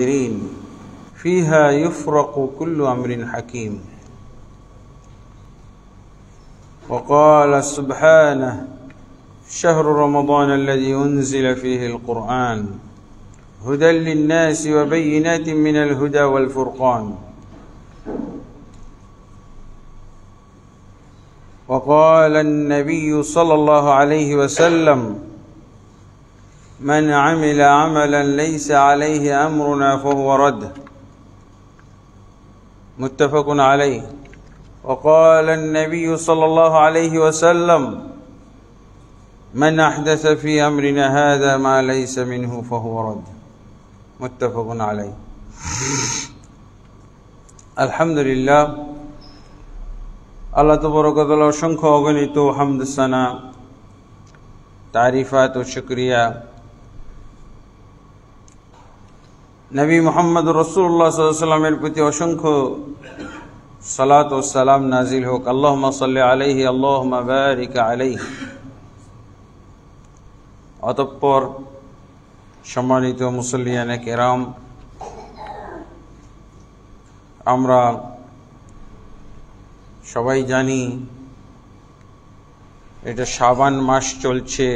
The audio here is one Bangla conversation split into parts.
المدبرين فيها يفرق كل أمر حكيم وقال سبحانه شهر رمضان الذي أنزل فيه القرآن هدى للناس وبينات من الهدى والفرقان وقال النبي صلى الله عليه وسلم من عمل عملا ليس عليه امرنا فهو رد متفق عليه وقال النبي صلى الله عليه وسلم من احدث في امرنا هذا ما ليس منه فهو رد متفق عليه الحمد لله الله تبارك وتعالى অসংখ্য অগণিত حمد السنه تعريفات শুক্রিয়া নবী মোহাম্মদ রসুল্লাহ সাল্লামের প্রতি অসংখ্য সালাত ও সালাম নাজিল হোক আল্লাহ সাল্লি আলহি আল্লাহ বারিকা অতঃপর সম্মানিত মুসল্লিয়ানে কেরাম আমরা সবাই জানি এটা শাবান মাস চলছে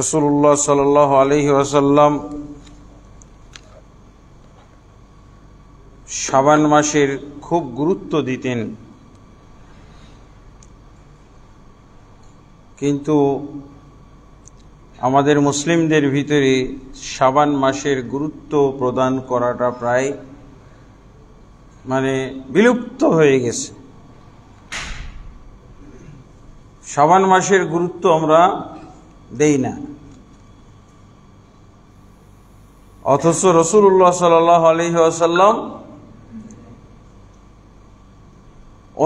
রসুল্লাহ সাল আলহি আসাল্লাম শাবান মাসের খুব গুরুত্ব দিতেন কিন্তু আমাদের মুসলিমদের ভিতরে শাবান মাসের গুরুত্ব প্রদান করাটা প্রায় মানে বিলুপ্ত হয়ে গেছে শাবান মাসের গুরুত্ব আমরা দেই না অথচ রসুল্লাহ সাল আলহি আসাল্লাম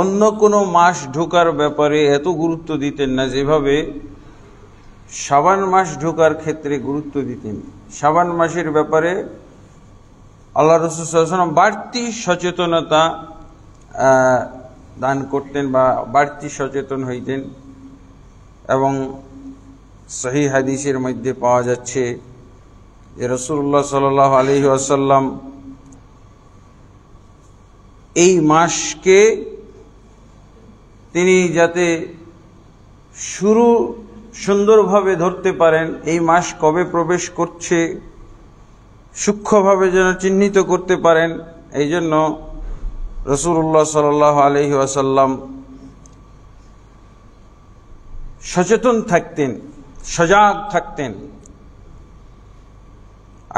অন্য কোনো মাস ঢোকার ব্যাপারে এত গুরুত্ব দিতেন না যেভাবে সাবান মাস ঢোকার ক্ষেত্রে গুরুত্ব দিতেন সাবান মাসের ব্যাপারে আল্লাহ রসুল বাড়তি সচেতনতা দান করতেন বা বাড়তি সচেতন হইতেন এবং সহি হাদিসের মধ্যে পাওয়া যাচ্ছে যে রসুল্লাহ সাল আলহি আসাল্লাম এই মাসকে তিনি যাতে শুরু সুন্দরভাবে ধরতে পারেন এই মাস কবে প্রবেশ করছে সূক্ষ্মভাবে যেন চিহ্নিত করতে পারেন এই জন্য রসুল্লাহ সাল আলহি আসাল্লাম সচেতন থাকতেন সজাগ থাকতেন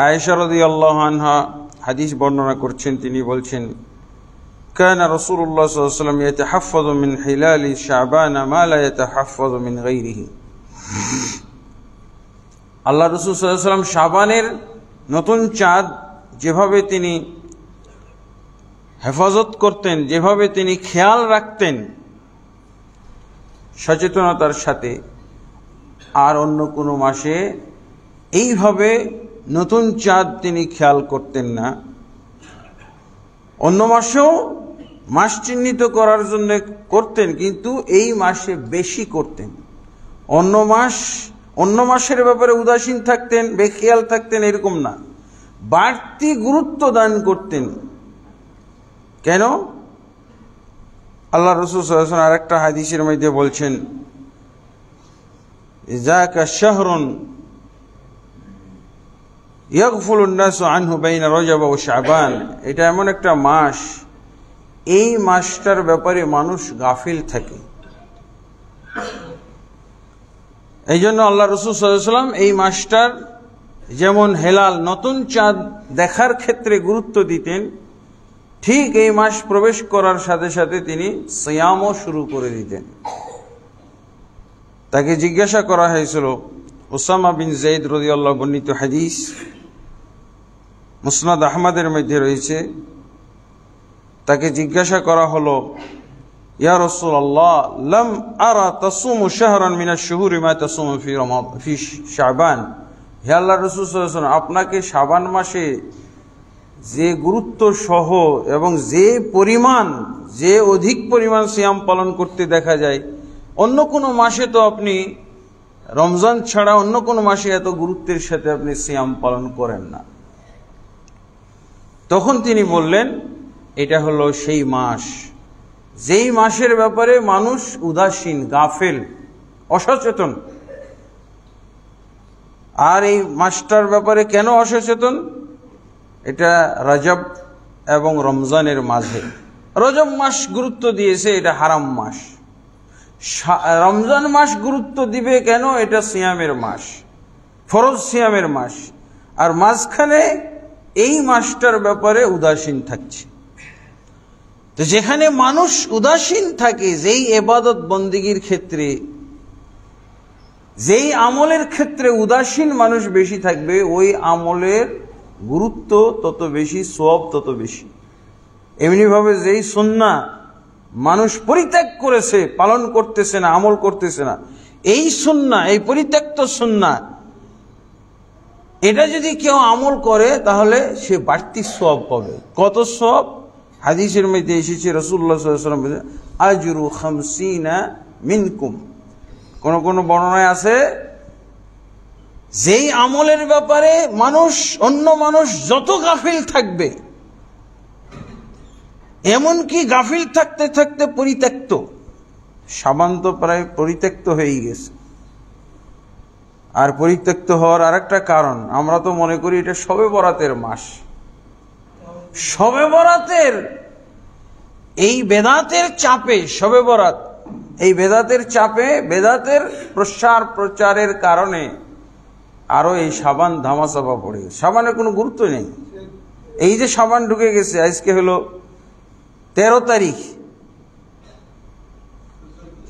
আয়েশারদি আনহা হাদিস বর্ণনা করছেন তিনি বলছেন كان رسول الله صلى الله عليه وسلم يتحفظ من حلال شعبان ما لا يتحفظ من غيره আল্লাহ রসুল সাল্লাম শাবানের নতুন চাঁদ যেভাবে তিনি হেফাজত করতেন যেভাবে তিনি খেয়াল রাখতেন সচেতনতার সাথে আর অন্য কোনো মাসে এইভাবে নতুন চাঁদ তিনি খেয়াল করতেন না অন্য মাসেও মাস চিহ্নিত করার জন্য করতেন কিন্তু এই মাসে বেশি করতেন অন্য মাস অন্য মাসের ব্যাপারে উদাসীন থাকতেন বেখেয়াল থাকতেন এরকম না বাড়তি গুরুত্ব দান করতেন কেন আল্লাহ রসুল আর একটা হাদিসের মধ্যে বলছেন শাহরুন ইয়াকফুল উন্নাস আনহু বাইনা রজাবা ও শাবান এটা এমন একটা মাস এই মাসটার ব্যাপারে মানুষ গাফিল থাকে এই জন্য আল্লাহ রসুল এই মাসটার যেমন হেলাল নতুন চাঁদ দেখার ক্ষেত্রে গুরুত্ব দিতেন ঠিক এই মাস প্রবেশ করার সাথে সাথে তিনি সিয়ামও শুরু করে দিতেন তাকে জিজ্ঞাসা করা হয়েছিল ওসামা বিন জঈদ আল্লাহ বর্ণিত হাদিস মুসনাদ আহমদের মধ্যে রয়েছে তাকে জিজ্ঞাসা করা হলো ইয়া রসুল আল্লাহ লম আরা তাসুমু শাহরান মিনা শহুর ইমা তাসুমু ফি ফি শাবান হে আল্লাহ রসুল আপনাকে শাবান মাসে যে গুরুত্ব সহ এবং যে পরিমাণ যে অধিক পরিমাণ সিয়াম পালন করতে দেখা যায় অন্য কোনো মাসে তো আপনি রমজান ছাড়া অন্য কোনো মাসে এত গুরুত্বের সাথে আপনি সিয়াম পালন করেন না তখন তিনি বললেন এটা হলো সেই মাস যেই মাসের ব্যাপারে মানুষ উদাসীন গাফেল অসচেতন আর এই মাসটার ব্যাপারে কেন অসচেতন এটা রজব এবং রমজানের মাঝে রজব মাস গুরুত্ব দিয়েছে এটা হারাম মাস রমজান মাস গুরুত্ব দিবে কেন এটা সিয়ামের মাস ফরজ সিয়ামের মাস আর মাঝখানে এই মাসটার ব্যাপারে উদাসীন থাকছে তো যেখানে মানুষ উদাসীন থাকে যেই এবাদত বন্দিগির ক্ষেত্রে যেই আমলের ক্ষেত্রে উদাসীন মানুষ বেশি থাকবে ওই আমলের গুরুত্ব তত বেশি সব তত বেশি এমনিভাবে যেই সন্না মানুষ পরিত্যাগ করেছে পালন করতেছে না আমল করতেছে না এই সন্না এই পরিত্যক্ত সন্না এটা যদি কেউ আমল করে তাহলে সে বাড়তি সব পাবে কত সব হাদিসের মধ্যে এসেছে রসুল্লাহ সাল্লাম আজরু খামসিনা মিনকুম কোন কোন বর্ণনায় আছে যেই আমলের ব্যাপারে মানুষ অন্য মানুষ যত গাফিল থাকবে এমনকি গাফিল থাকতে থাকতে পরিত্যক্ত সামান্ত প্রায় পরিত্যক্ত হয়ে গেছে আর পরিত্যক্ত হওয়ার আরেকটা কারণ আমরা তো মনে করি এটা সবে বরাতের মাস শবে বরাতের এই বেদাতের চাপে শবে বরাত এই বেদাতের চাপে বেদাতের প্রসার প্রচারের কারণে আরও এই সাবান ধামাচাপা পড়ে গেছে সাবানের কোনো গুরুত্ব নেই এই যে সাবান ঢুকে গেছে আজকে হলো ১৩ তারিখ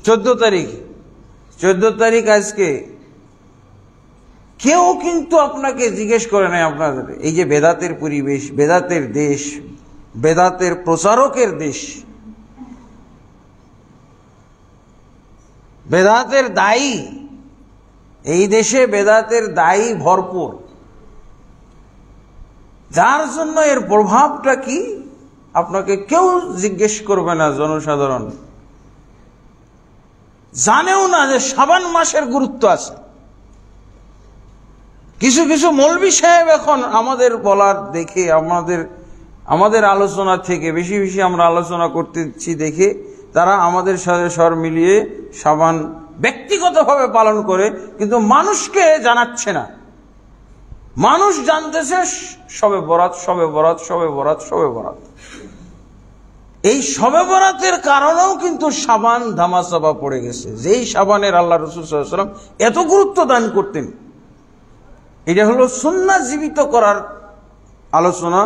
চোদ্দ তারিখ চোদ্দ তারিখ আজকে কেউ কিন্তু আপনাকে জিজ্ঞেস করে নাই আপনার এই যে বেদাতের পরিবেশ বেদাতের দেশ বেদাতের প্রচারকের দেশ বেদাতের দায়ী এই দেশে বেদাতের দায়ী ভরপুর যার জন্য এর প্রভাবটা কি আপনাকে কেউ জিজ্ঞেস করবে না জনসাধারণ জানেও না যে সাবান মাসের গুরুত্ব আছে কিছু কিছু মৌলবি সাহেব এখন আমাদের বলার দেখে আমাদের আমাদের আলোচনা থেকে বেশি বেশি আমরা আলোচনা করতেছি দেখে তারা আমাদের সাথে স্বর মিলিয়ে সাবান ব্যক্তিগতভাবে পালন করে কিন্তু মানুষকে জানাচ্ছে না মানুষ জানতেছে সবে বরাত সবে বরাত সবে বরাত সবে বরাত এই সবে বরাতের কারণেও কিন্তু সাবান ধামাচাপা পড়ে গেছে যেই সাবানের আল্লাহ রসুল সাল্লাম এত গুরুত্ব দান করতেন এটা হলো সন্না জীবিত করার আলোচনা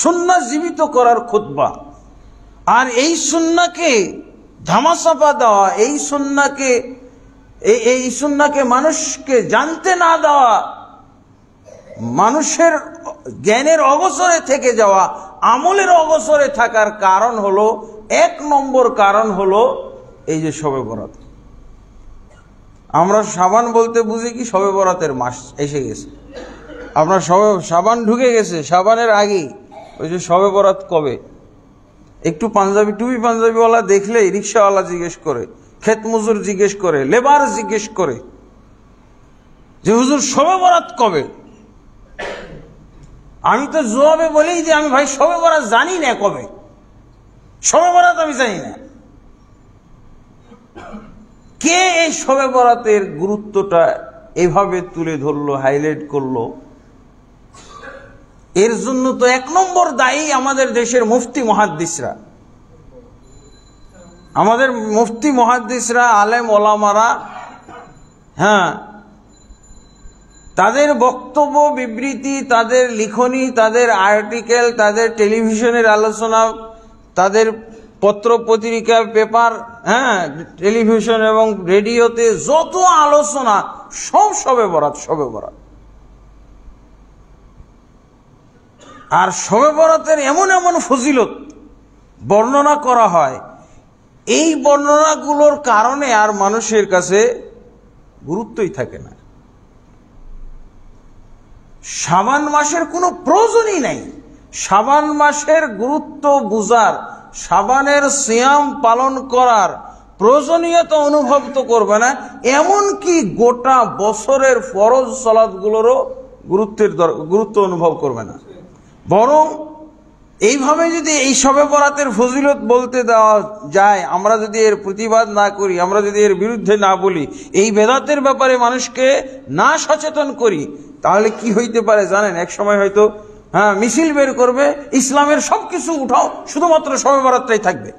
সন্না জীবিত করার খুতবা আর এই সন্নাকে ধামাচাপা দেওয়া এই সন্নাকে এই সন্নাকে মানুষকে জানতে না দেওয়া মানুষের জ্ঞানের অবসরে থেকে যাওয়া আমলের অবসরে থাকার কারণ হলো এক নম্বর কারণ হলো এই যে সবে বরাত আমরা সাবান বলতে বুঝি কি সবে বরাতের মাস এসে গেছে আপনার সবে সাবান ঢুকে গেছে সাবানের আগেই ওই যে সবে বরাত কবে একটু পাঞ্জাবি টুপি পাঞ্জাবিওয়ালা দেখলেই রিক্সাওয়ালা জিজ্ঞেস করে ক্ষেত মজুর জিজ্ঞেস করে লেবার জিজ্ঞেস করে যে হুজুর সবে বরাত কবে আমি তো জবাবে বলি যে আমি ভাই সবে বরাত জানি না কবে সবে বরাত আমি জানি না কে এই শবে বরাতের গুরুত্বটা এভাবে তুলে ধরলো হাইলাইট করলো এর জন্য তো এক নম্বর দায়ী আমাদের দেশের মুফতি মহাদ্দিসরা আমাদের মুফতি মহাদ্দিসরা আলেম ওলামারা হ্যাঁ তাদের বক্তব্য বিবৃতি তাদের লিখনি তাদের আর্টিকেল তাদের টেলিভিশনের আলোচনা তাদের পত্র পত্রিকা পেপার হ্যাঁ টেলিভিশন এবং রেডিওতে যত আলোচনা সব সবে বরাত সবে বরাত আর সবে বরাতের এমন এমন ফজিলত বর্ণনা করা হয় এই বর্ণনাগুলোর কারণে আর মানুষের কাছে গুরুত্বই থাকে না সাবান মাসের কোনো প্রয়োজনই নাই সাবান মাসের গুরুত্ব বুঝার সাবানের সিয়াম পালন করার প্রয়োজনীয়তা অনুভব তো করবে না এমনকি গোটা বছরের ফরজ গুলোরও গুরুত্বের গুরুত্ব অনুভব করবে না বরং এইভাবে যদি এই সবে বরাতের ফজিলত বলতে দেওয়া যায় আমরা যদি এর প্রতিবাদ না করি আমরা যদি এর বিরুদ্ধে না বলি এই বেদাতের ব্যাপারে মানুষকে না সচেতন করি তাহলে কি হইতে পারে জানেন এক সময় হয়তো হ্যাঁ মিছিল বের করবে ইসলামের সবকিছু উঠাও শুধুমাত্র সবে থাকবে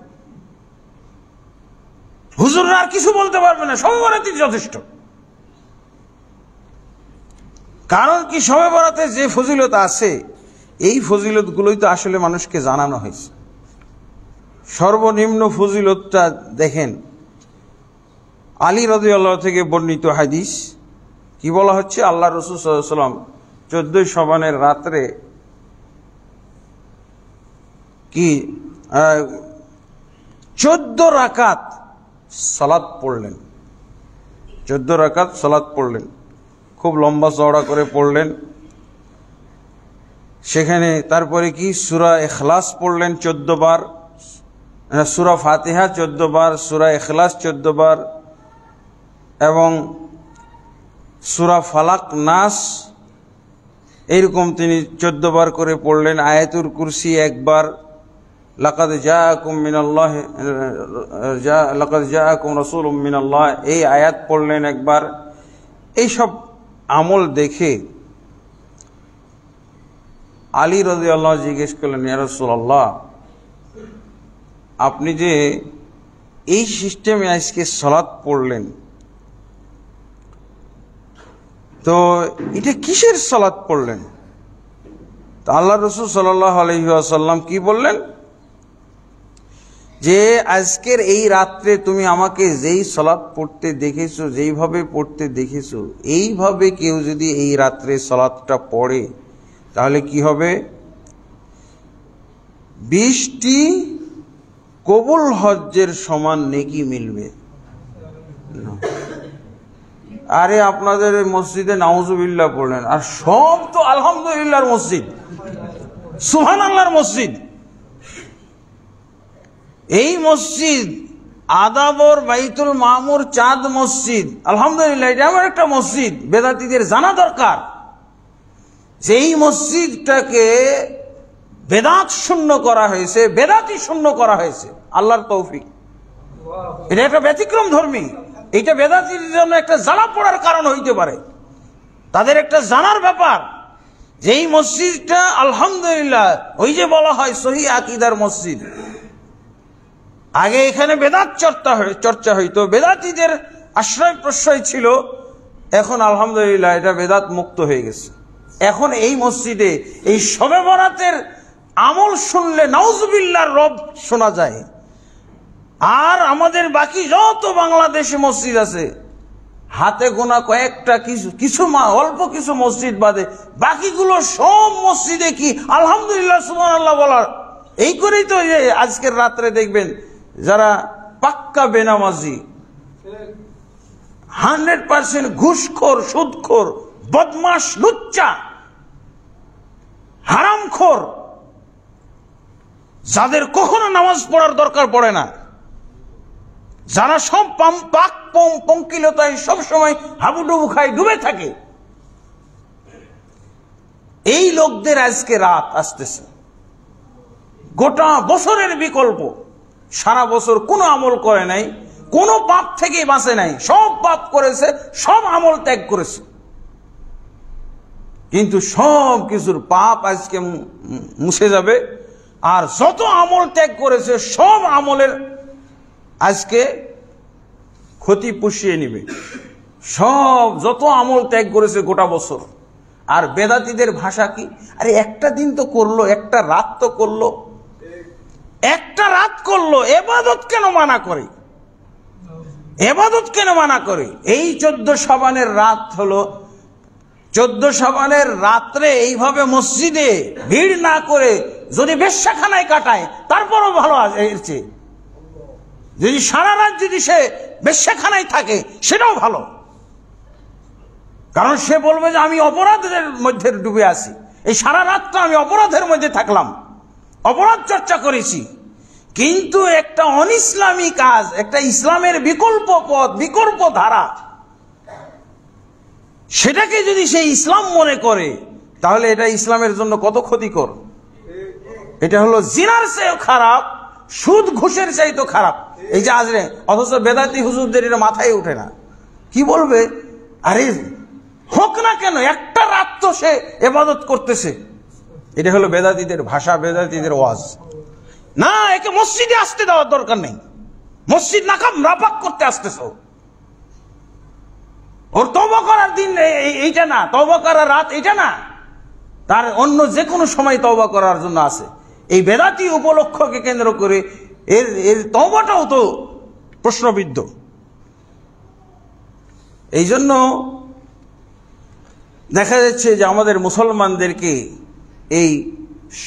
হুজুররা আর কিছু বলতে পারবে না সবে যথেষ্ট কারণ কি সবে বরাতে যে ফজিলত আছে এই ফজিলতগুলোই তো আসলে মানুষকে জানানো হয়েছে সর্বনিম্ন ফজিলতটা দেখেন আলী রদি আল্লাহ থেকে বর্ণিত হাদিস কি বলা হচ্ছে আল্লাহ রসুল সাল্লাম চোদ্দই সবানের রাত্রে কি চোদ্দ রাকাত সালাদ পড়লেন চোদ্দ রাকাত সালাদ পড়লেন খুব লম্বা চওড়া করে পড়লেন সেখানে তারপরে কি সুরা এখলাস পড়লেন চোদ্দ বার সুরা ফাতেহা চোদ্দ বার সুরা এখলাস চোদ্দ বার এবং সুরা ফালাক নাস এইরকম তিনি চোদ্দ বার করে পড়লেন আয়াতুর কুরসি একবার লাকাদ জাআকুম মিনাল্লাহ জা লাকাদ জাআকুম রাসূলুম মিনাল্লাহ এই আয়াত পড়লেন একবার এইসব আমল দেখে আলী আল্লাহ জিজ্ঞেস করলেন ইয়া রাসূলুল্লাহ আপনি যে এই সিস্টেমে আজকে সলাদ পড়লেন তো এটা কিসের সালাত পড়লেন তা আল্লাহ রসুল সাল্লাহ আলহিহাসাল্লাম কি বললেন যে আজকের এই রাত্রে তুমি আমাকে যেই সলাপ পড়তে দেখেছো যেইভাবে পড়তে দেখেছো এইভাবে কেউ যদি এই রাত্রে সলাপটা পড়ে তাহলে কি হবে বৃষ্টি কবুল হজ্জের সমান নেকি মিলবে আরে আপনাদের মসজিদে নাউজুবিল্লা পড়লেন আর সব তো আলহামদুলিল্লাহর মসজিদ সুহান আল্লাহর মসজিদ এই মসজিদ আদাবর বাইতুল মামুর চাঁদ মসজিদ আলহামদুলিল্লাহ এটা আমার একটা মসজিদ বেদাতিদের জানা দরকার যেই মসজিদটাকে বেদাত শূন্য করা হয়েছে বেদাতি শূন্য করা হয়েছে আল্লাহর তৌফিক এটা একটা ব্যতিক্রম ধর্মী এটা বেদাতির জন্য একটা জানা পড়ার কারণ হইতে পারে তাদের একটা জানার ব্যাপার যেই মসজিদটা আলহামদুলিল্লাহ ওই যে বলা হয় সহি আকিদার মসজিদ আগে এখানে বেদাত চর্চা চর্চা হইতো বেদাতিদের আশ্রয় প্রশ্রয় ছিল এখন আলহামদুলিল্লাহ এটা বেদাত মুক্ত হয়ে গেছে এখন এই মসজিদে এই সবে বরাতের আমল শুনলে নাউজবিল্লার রব শোনা যায় আর আমাদের বাকি যত বাংলাদেশে মসজিদ আছে হাতে গোনা কয়েকটা কিছু কিছু মা অল্প কিছু মসজিদ বাদে বাকিগুলো সব মসজিদে কি আলহামদুলিল্লাহ সুমান আল্লাহ বলার এই করেই তো আজকের রাত্রে দেখবেন যারা পাক্কা বেনামাজি হান্ড্রেড পার্সেন্ট ঘুষখোর সুদখোর বদমাস লুচ্চা হারামখোর যাদের কখনো নামাজ পড়ার দরকার পড়ে না যারা সব পাম পাক পম পঙ্কিলতায় সবসময় হাবুডুবু খায় ডুবে থাকে এই লোকদের আজকে রাত আসতেছে গোটা বছরের বিকল্প সারা বছর কোনো আমল করে নাই কোনো পাপ থেকে বাঁচে নাই সব পাপ করেছে সব আমল ত্যাগ করেছে কিন্তু সব কিছুর পাপ আজকে মুছে যাবে আর যত আমল ত্যাগ করেছে সব আমলের আজকে ক্ষতি পুষিয়ে নিবে সব যত আমল ত্যাগ করেছে গোটা বছর আর বেদাতিদের ভাষা কি আরে একটা দিন তো করলো একটা রাত তো করলো একটা রাত করলো এবাদত কেন মানা করে এবাদত কেন মানা করে এই চোদ্দ সাবানের রাত হলো চোদ্দ সাবানের রাত্রে এইভাবে মসজিদে ভিড় না করে যদি বেশ্যাখানায় কাটায় তারপরও ভালো আছে যদি সারা রাত যদি সে বেশ্যাখানায় থাকে সেটাও ভালো কারণ সে বলবে যে আমি অপরাধের মধ্যে ডুবে আছি এই সারা রাতটা আমি অপরাধের মধ্যে থাকলাম অপরাধ চর্চা করেছি কিন্তু একটা অনিসলামী কাজ একটা ইসলামের বিকল্প পথ বিকল্প ধারা সেটাকে যদি সে ইসলাম মনে করে তাহলে এটা ইসলামের জন্য কত ক্ষতিকর এটা হলো জিনার চেয়েও খারাপ সুদ ঘুষের চাই তো খারাপ এই যে আজরে অথচ বেদাতি হুজুরদের এটা মাথায় উঠে না কি বলবে আরে হোক না কেন একটা রাত তো সে এবাদত করতেছে এটা হলো বেদাতিদের ভাষা বেদাতিদের ওয়াজ না একে মসজিদে আসতে দেওয়ার দরকার নেই মসজিদ নাকাম রাপাক করতে আসতেছ ওর তব করার দিন এইটা না তব করার রাত এটা না তার অন্য যে কোনো সময় তবা করার জন্য আছে এই বেদাতি উপলক্ষকে কেন্দ্র করে এর এর তবাটাও তো প্রশ্নবিদ্ধ এই জন্য দেখা যাচ্ছে যে আমাদের মুসলমানদেরকে এই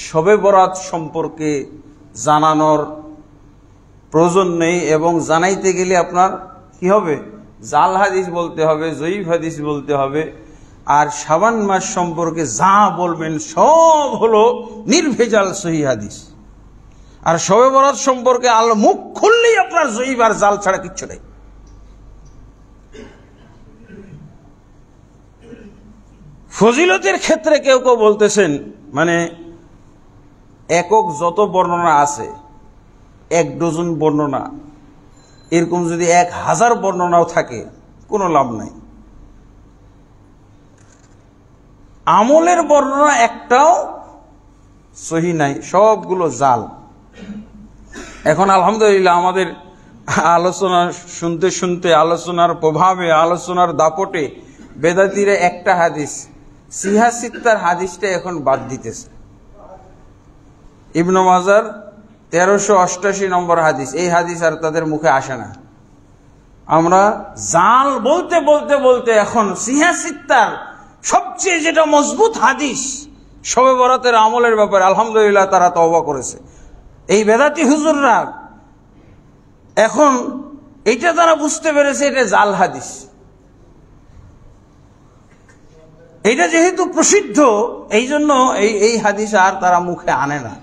শবে বরাত সম্পর্কে জানানোর প্রয়োজন নেই এবং জানাইতে গেলে আপনার কি হবে জাল হাদিস বলতে হবে জৈব হাদিস বলতে হবে আর সাবান মাস সম্পর্কে যা বলবেন সব হলো নির্ভেজাল সহি হাদিস আর শবে বরাত সম্পর্কে আল মুখ খুললেই আপনার জৈব আর জাল ছাড়া কিচ্ছু নেই ফজিলতের ক্ষেত্রে কেউ কেউ বলতেছেন মানে একক যত বর্ণনা আছে এক ডজন বর্ণনা এরকম যদি এক হাজার বর্ণনাও থাকে কোনো লাভ নাই আমলের বর্ণনা একটাও সহি নাই সবগুলো জাল এখন আলহামদুলিল্লাহ আমাদের আলোচনা শুনতে শুনতে আলোচনার প্রভাবে আলোচনার দাপটে বেদাতিরে একটা হাদিস সিহা সিত্তার হাদিসটা এখন বাদ দিতেছে ইবনো মাজার তেরোশো অষ্টাশি নম্বর হাদিস এই হাদিস আর তাদের মুখে আসে না আমরা জাল বলতে বলতে বলতে এখন সিহা সিত্তার সবচেয়ে যেটা মজবুত হাদিস সবে বরাতের আমলের ব্যাপারে আলহামদুলিল্লাহ তারা তবা করেছে এই বেদাতি হুজুররা এখন এটা তারা বুঝতে পেরেছে এটা জাল হাদিস এটা যেহেতু প্রসিদ্ধ এই জন্য এই এই হাদিস আর তারা মুখে আনে না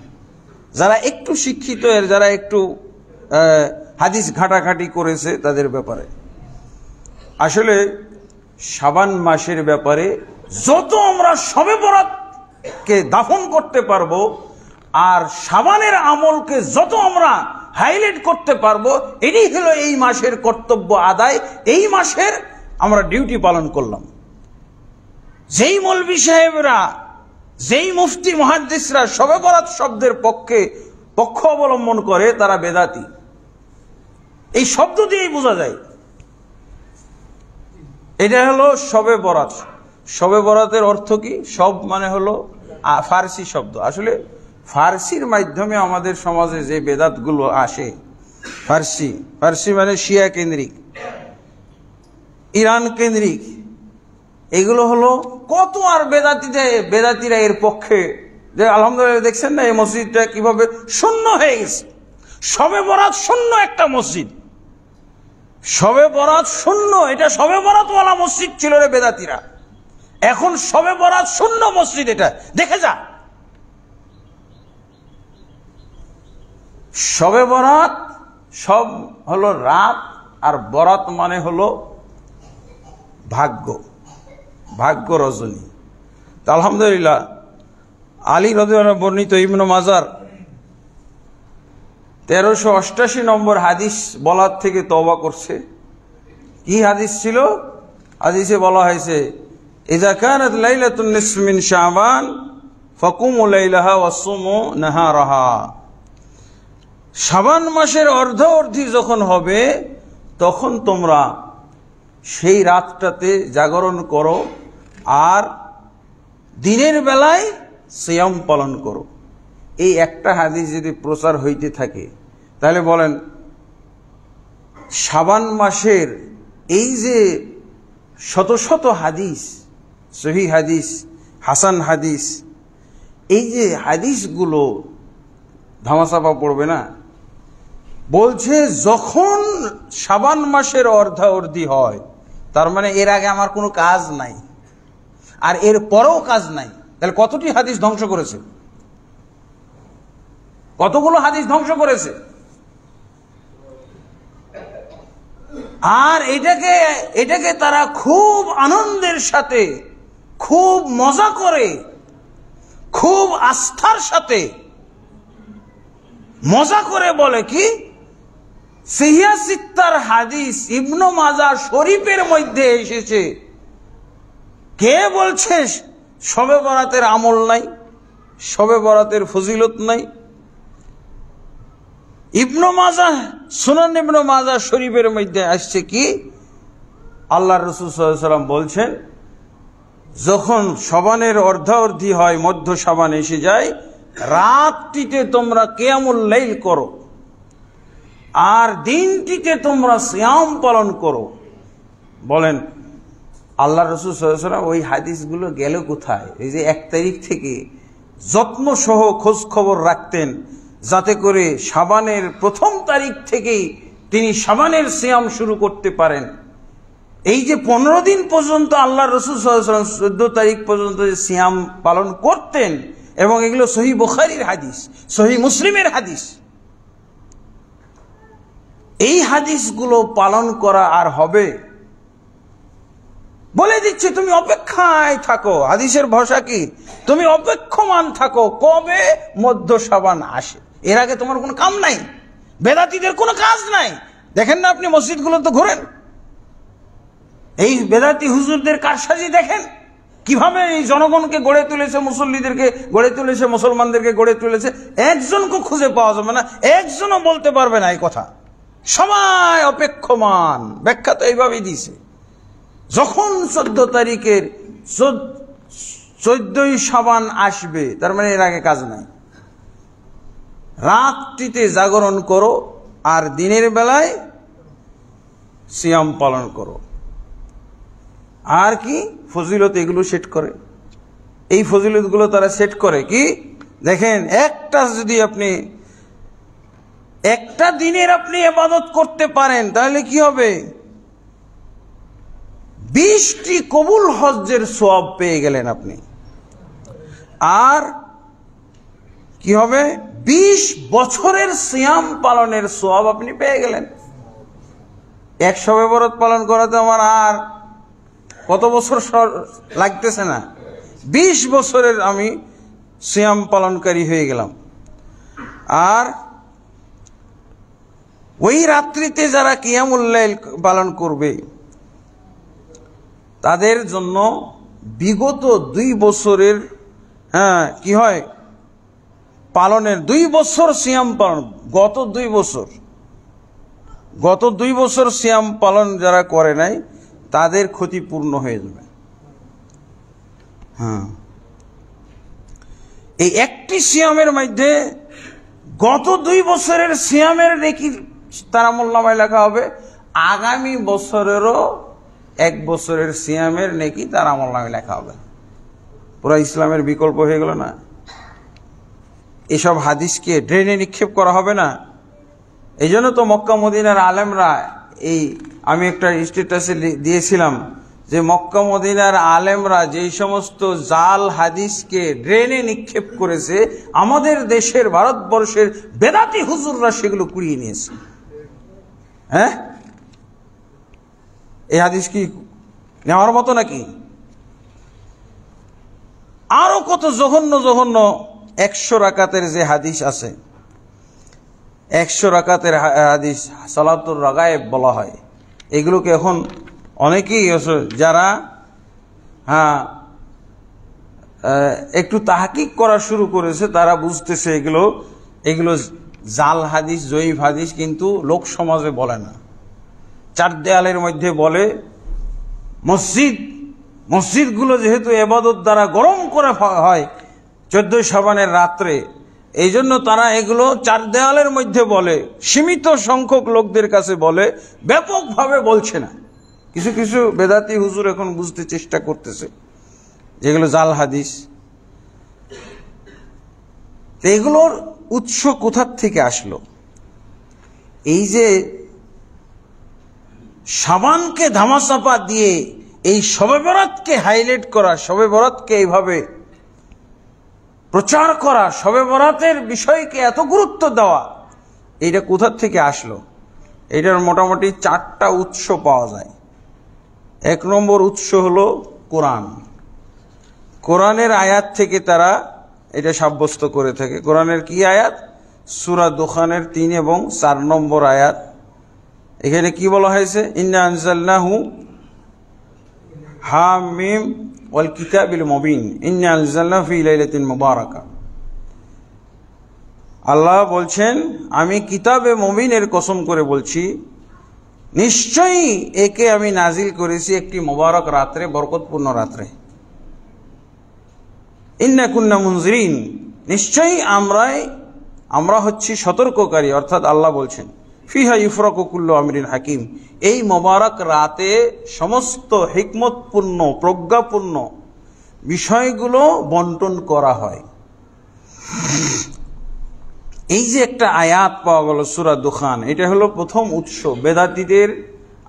যারা একটু শিক্ষিত এর যারা একটু হাদিস ঘাটাঘাটি করেছে তাদের ব্যাপারে আসলে সাবান মাসের ব্যাপারে যত আমরা সবে বরাতকে দাফন করতে পারবো আর সাবানের আমলকে যত আমরা হাইলাইট করতে পারবো এটি হলো এই মাসের কর্তব্য আদায় এই মাসের আমরা ডিউটি পালন করলাম যেই মৌলবি সাহেবরা যেই মুফতি মহাদ্দিসরা সবে বরাত শব্দের পক্ষে পক্ষ অবলম্বন করে তারা বেদাতি এই শব্দ দিয়েই বোঝা যায় এটা হলো সবে বরাত সবে বরাতের অর্থ কি সব মানে হলো ফার্সি শব্দ আসলে ফার্সির মাধ্যমে আমাদের সমাজে যে বেদাতগুলো আসে ফার্সি ফার্সি মানে শিয়া কেন্দ্রিক ইরান কেন্দ্রিক এগুলো হলো কত আর যে বেদাতিরা এর পক্ষে যে আলহামদুলিল্লাহ দেখছেন না এই মসজিদটা কিভাবে শূন্য হয়ে গেছে সবে বরাত শূন্য একটা মসজিদ সবে বরাত শূন্য এটা সবে বরাতওয়ালা মসজিদ ছিল রে বেদাতিরা এখন সবে বরাত শূন্য মসজিদ এটা দেখে যা সবে বরাত সব হলো রাত আর বরাত মানে হলো ভাগ্য ভাগ্য রজনী তা আলহামদুলিল্লাহ আলী রদুয়ান বর্ণিত ইমন মাজার তেরোশো অষ্টাশি নম্বর হাদিস বলার থেকে তবা করছে কি হাদিস ছিল হাদিসে বলা হয়েছে সাবান মাসের অর্ধ অর্ধি যখন হবে তখন তোমরা সেই রাতটাতে জাগরণ করো আর দিনের বেলায় সিয়াম পালন করো এই একটা হাদিস যদি প্রচার হইতে থাকে তাহলে বলেন সাবান মাসের এই যে শত শত হাদিস সহি হাদিস হাসান হাদিস এই যে হাদিসগুলো ধামাচাপা পড়বে না বলছে যখন সাবান মাসের অর্ধাঅর্ধি হয় তার মানে এর আগে আমার কোনো কাজ নাই আর এর পরেও কাজ নাই তাহলে কতটি হাদিস ধ্বংস করেছে কতগুলো হাদিস ধ্বংস করেছে আর এটাকে এটাকে তারা খুব আনন্দের সাথে খুব মজা করে খুব আস্থার সাথে মজা করে বলে কি সিহিয়াসিত্তার হাদিস ইবনু মাজা শরীফের মধ্যে এসেছে কে বলছে সবে বরাতের আমল নাই সবে বরাতের ফজিলত নাই ইবনু মাজা সুনান ইবনু মাজা শরীফের মধ্যে আসছে কি আল্লাহ রসুল সাল্লাম বলছেন যখন সবানের অর্ধাঅর্ধি হয় মধ্য সাবান এসে যায় রাতটিতে তোমরা কেয়ামুল লাইল করো আর দিনটিতে তোমরা শ্যাম পালন করো বলেন আল্লাহ রসুল সদস্যরা ওই হাদিসগুলো গেল কোথায় এই যে এক তারিখ থেকে যত্ন সহ খোঁজ খবর রাখতেন যাতে করে সাবানের প্রথম তারিখ থেকেই তিনি সাবানের শ্যাম শুরু করতে পারেন এই যে পনেরো দিন পর্যন্ত আল্লাহ রসুল চোদ্দ তারিখ পর্যন্ত যে শ্যাম পালন করতেন এবং এগুলো সহি বোখারির হাদিস সহি মুসলিমের হাদিস এই হাদিসগুলো পালন করা আর হবে বলে দিচ্ছে তুমি অপেক্ষায় থাকো হাদিসের ভরসা কি তুমি অপেক্ষমান থাকো কবে মধ্য সাবান আসে এর আগে তোমার কোনো কাম নাই বেদাতিদের কোনো কাজ নাই দেখেন না আপনি মসজিদগুলো তো ঘোরেন এই বেদাতি হুজুরদের কারসাজি দেখেন কিভাবে এই জনগণকে গড়ে তুলেছে মুসল্লিদেরকে গড়ে তুলেছে মুসলমানদেরকে গড়ে তুলেছে একজনকে খুঁজে পাওয়া যাবে না একজনও বলতে পারবে না এই কথা সময় অপেক্ষমান ব্যাখ্যা তো এইভাবেই দিছে যখন চোদ্দ তারিখের চোদ্দই সাবান আসবে তার মানে এর আগে কাজ নাই রাত্রিতে জাগরণ করো আর দিনের বেলায় সিয়াম পালন করো আর কি ফজিলত এগুলো সেট করে এই ফজিলতগুলো তারা সেট করে কি দেখেন একটা যদি আপনি একটা দিনের আপনি এবাদত করতে পারেন তাহলে কি হবে বিশটি কবুল হজ্জের সব পেয়ে গেলেন আপনি আর কি হবে বিশ বছরের সিয়াম পালনের সব আপনি পেয়ে গেলেন একশো সবে পালন করাতে আমার আর কত বছর লাগতেছে না বিশ বছরের আমি সিয়াম পালনকারী হয়ে গেলাম আর ওই রাত্রিতে যারা কিয়ামুল্লাইল পালন করবে তাদের জন্য বিগত দুই বছরের হ্যাঁ কি হয় পালনের দুই বছর সিয়াম পালন গত দুই বছর গত দুই বছর সিয়াম পালন যারা করে নাই তাদের ক্ষতিপূর্ণ হয়ে যাবে হ্যাঁ এই একটি সিয়ামের মধ্যে গত দুই বছরের সিয়ামের নেকির তারা মোল্লামায় লেখা হবে আগামী বছরেরও এক বছরের সিয়ামের নেকি তার আমল নামে লেখা হবে পুরা ইসলামের বিকল্প হয়ে গেল না এসব হাদিসকে ড্রেনে নিক্ষেপ করা হবে না এই জন্য তো মক্কা মদিনার আলেমরা এই আমি একটা স্টেটাসে দিয়েছিলাম যে মক্কা মদিনার আলেমরা যেই সমস্ত জাল হাদিসকে ড্রেনে নিক্ষেপ করেছে আমাদের দেশের ভারতবর্ষের বেদাতি হুজুররা সেগুলো কুড়িয়ে নিয়েছে হ্যাঁ এই হাদিস কি নেওয়ার মতো নাকি আরো কত জঘন্য জঘন্য একশো রাকাতের যে হাদিস আছে একশো রাকাতের হাদিস সালাতুর রাগায়ব বলা হয় এগুলোকে এখন অনেকেই আছে যারা হ্যাঁ একটু তাহাকিক করা শুরু করেছে তারা বুঝতেছে এগুলো এগুলো জাল হাদিস জয়ীফ হাদিস কিন্তু লোক সমাজে বলে না চার দেয়ালের মধ্যে বলে মসজিদ মসজিদগুলো যেহেতু এবাদত দ্বারা গরম করে হয় চোদ্দই সাবানের রাত্রে এই জন্য তারা এগুলো চার দেয়ালের মধ্যে বলে সীমিত সংখ্যক লোকদের কাছে বলে ব্যাপকভাবে বলছে না কিছু কিছু বেদাতি হুজুর এখন বুঝতে চেষ্টা করতেছে যেগুলো জাল হাদিস এগুলোর উৎস কোথার থেকে আসলো এই যে সাবানকে ধামাচাপা দিয়ে এই শবে বরাতকে হাইলাইট করা শবে বরাতকে এইভাবে প্রচার করা শবে বরাতের বিষয়কে এত গুরুত্ব দেওয়া এটা কোথার থেকে আসলো এটার মোটামুটি চারটা উৎস পাওয়া যায় এক নম্বর উৎস হলো কোরআন কোরআনের আয়াত থেকে তারা এটা সাব্যস্ত করে থাকে কোরআনের কি আয়াত সুরা দোকানের তিন এবং চার নম্বর আয়াত এখানে কি বলা হয়েছে ইন্না হামিম ওয়াল কিতাবিল মবিন ইন্না আনজাল্লাহ মুবারাকা আল্লাহ বলছেন আমি কিতাবে মবিনের কসম করে বলছি নিশ্চয়ই একে আমি নাজিল করেছি একটি মোবারক রাত্রে বরকতপূর্ণ রাত্রে ইন্নাকুন্না নিশ্চয়ই আমরাই আমরা হচ্ছি সতর্ককারী অর্থাৎ আল্লাহ বলছেন ফিহা ইফরকুল্ল আমরিন হাকিম এই মোবারক রাতে সমস্ত হিকমতপূর্ণ প্রজ্ঞাপূর্ণ বিষয়গুলো বন্টন করা হয় এই যে একটা আয়াত পাওয়া গেল সুরা দোকান এটা হলো প্রথম উৎস বেদাতিদের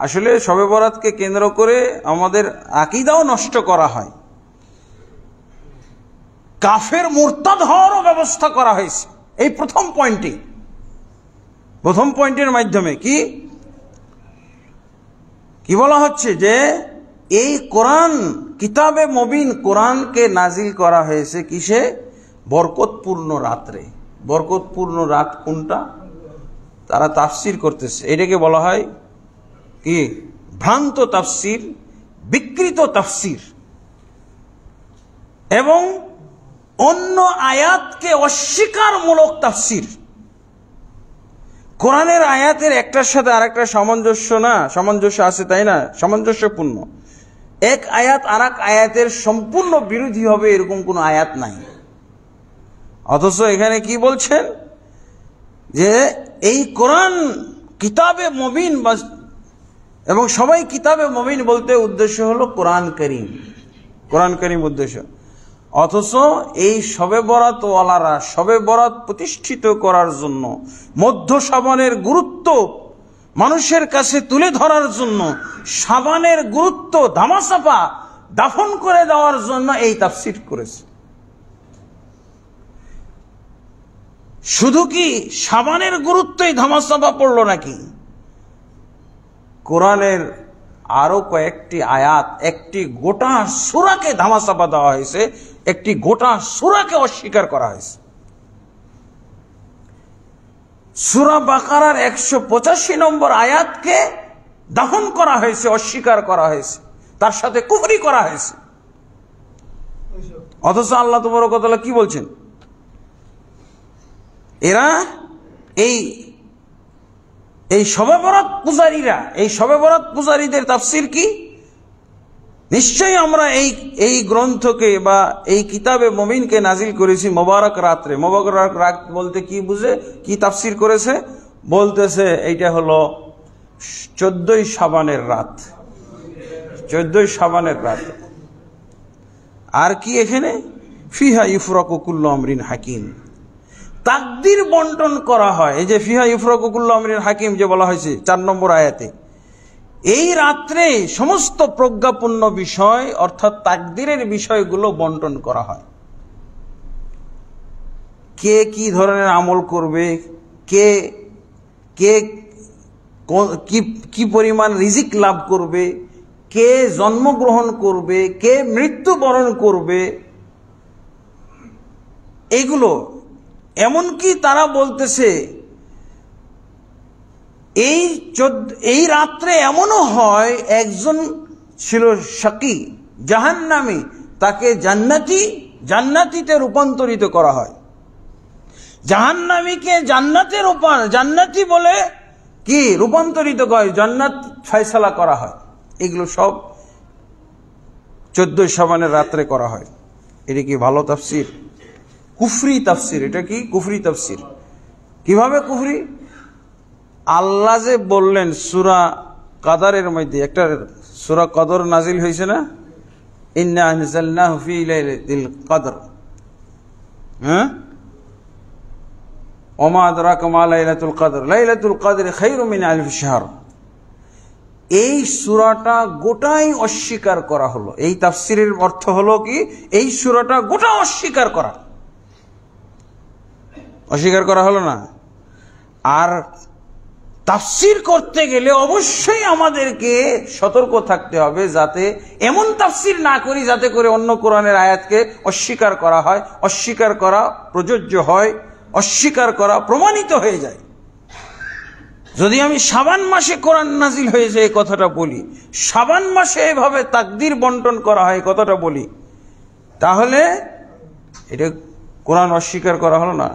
আসলে সবে বরাতকে কেন্দ্র করে আমাদের আকিদাও নষ্ট করা হয় কাফের মোরতাদ হওয়ারও ব্যবস্থা করা হয়েছে এই প্রথম পয়েন্টে প্রথম পয়েন্টের মাধ্যমে কি কি বলা হচ্ছে যে এই কোরআন কিতাবে মবিন কোরআনকে নাজিল করা হয়েছে কিসে বরকতপূর্ণ রাত্রে বরকতপূর্ণ রাত কোনটা তারা তাফসির করতেছে এটাকে বলা হয় কি ভ্রান্ত তাফসির বিকৃত তাফসির এবং অন্য আয়াতকে অস্বীকারমূলক তাফসির কোরআনের আয়াতের একটার সাথে আর একটা সামঞ্জস্য না সামঞ্জস্য আছে তাই না সামঞ্জস্যপূর্ণ এক আয়াত আর আয়াতের সম্পূর্ণ বিরোধী হবে এরকম কোনো আয়াত নাই অথচ এখানে কি বলছেন যে এই কোরআন কিতাবে মবিন বা এবং সবাই কিতাবে মবিন বলতে উদ্দেশ্য হলো কোরআন করিম কোরআন করিম উদ্দেশ্য অথচ এই সবে বরাত ওয়ালারা সবে বরাত প্রতিষ্ঠিত করার জন্য মধ্য সাবানের গুরুত্ব মানুষের কাছে তুলে ধরার জন্য সাবানের গুরুত্ব ধামাচাপা দাফন করে দেওয়ার জন্য এই তাফসির করেছে শুধু কি সাবানের গুরুত্বই ধামাচাপা পড়ল নাকি কোরআনের আরো কয়েকটি আয়াত একটি গোটা সুরাকে ধামাচাপা দেওয়া হয়েছে একটি গোটা সুরাকে অস্বীকার করা হয়েছে সুরা বাকারার একশো পঁচাশি নম্বর আয়াতকে দাহন করা হয়েছে অস্বীকার করা হয়েছে তার সাথে কুফরি করা হয়েছে অথচ আল্লাহ তোমার কথা কি বলছেন এরা এই এই সবেবরত পূজারীরা এই সবেবরত পূজারীদের তাফসির কি নিশ্চয়ই আমরা এই এই গ্রন্থকে বা এই কিতাবে মমিনকে নাজিল করেছি মোবারক রাত্রে মোবারক রাত বলতে কি বুঝে কি তাফসির করেছে বলতেছে এইটা হলো চোদ্দই সাবানের রাত চোদ্দই সাবানের রাত আর কি এখানে ফিহা ইফরকুকুল্ল আমরিন হাকিম তাকদির বন্টন করা হয় এই যে ফিহা ইফরকুকুল্লা আমিরের হাকিম যে বলা হয়েছে চার নম্বর আয়াতে এই রাত্রে সমস্ত প্রজ্ঞাপূর্ণ বিষয় অর্থাৎ তাকদিরের বিষয়গুলো বন্টন করা হয় কে কি ধরনের আমল করবে কে কে কি পরিমাণ রিজিক লাভ করবে কে জন্মগ্রহণ করবে কে মৃত্যুবরণ করবে এগুলো এমনকি তারা বলতেছে এই এই রাত্রে এমনও হয় একজন ছিল সাকি জাহান্নামি তাকে জান্নাতি জান্নাতিতে রূপান্তরিত করা হয় জাহান্নামিকে জান্নাতে রূপান জান্নাতি বলে কি রূপান্তরিত করে জান্নাত ফয়সালা করা হয় এগুলো সব চোদ্দই সমানের রাত্রে করা হয় এটা কি ভালো তাফসির কুফরি তাফসির এটা কি কুফরি তাফসির কিভাবে কুফরি আল্লাহ যে বললেন সুরা কাদারের মধ্যে একটা সুরা কদর নাজিল হয়েছে না কদর হ্যাঁ ওমাদরা কমা লাইলাতুল কদর লাইলাতুল কদর খৈরুমিন আলিফ শাহর এই সুরাটা গোটাই অস্বীকার করা হলো এই তাফসিরের অর্থ হলো কি এই সুরাটা গোটা অস্বীকার করা অস্বীকার করা হলো না আর তাফসির করতে গেলে অবশ্যই আমাদেরকে সতর্ক থাকতে হবে যাতে এমন তাফসির না করি যাতে করে অন্য কোরআনের আয়াতকে অস্বীকার করা হয় অস্বীকার করা প্রযোজ্য হয় অস্বীকার করা প্রমাণিত হয়ে যায় যদি আমি সাবান মাসে কোরআন নাজিল হয়েছে এই কথাটা বলি সাবান মাসে এভাবে তাকদির বন্টন করা হয় কথাটা বলি তাহলে এটা কোরআন অস্বীকার করা হলো না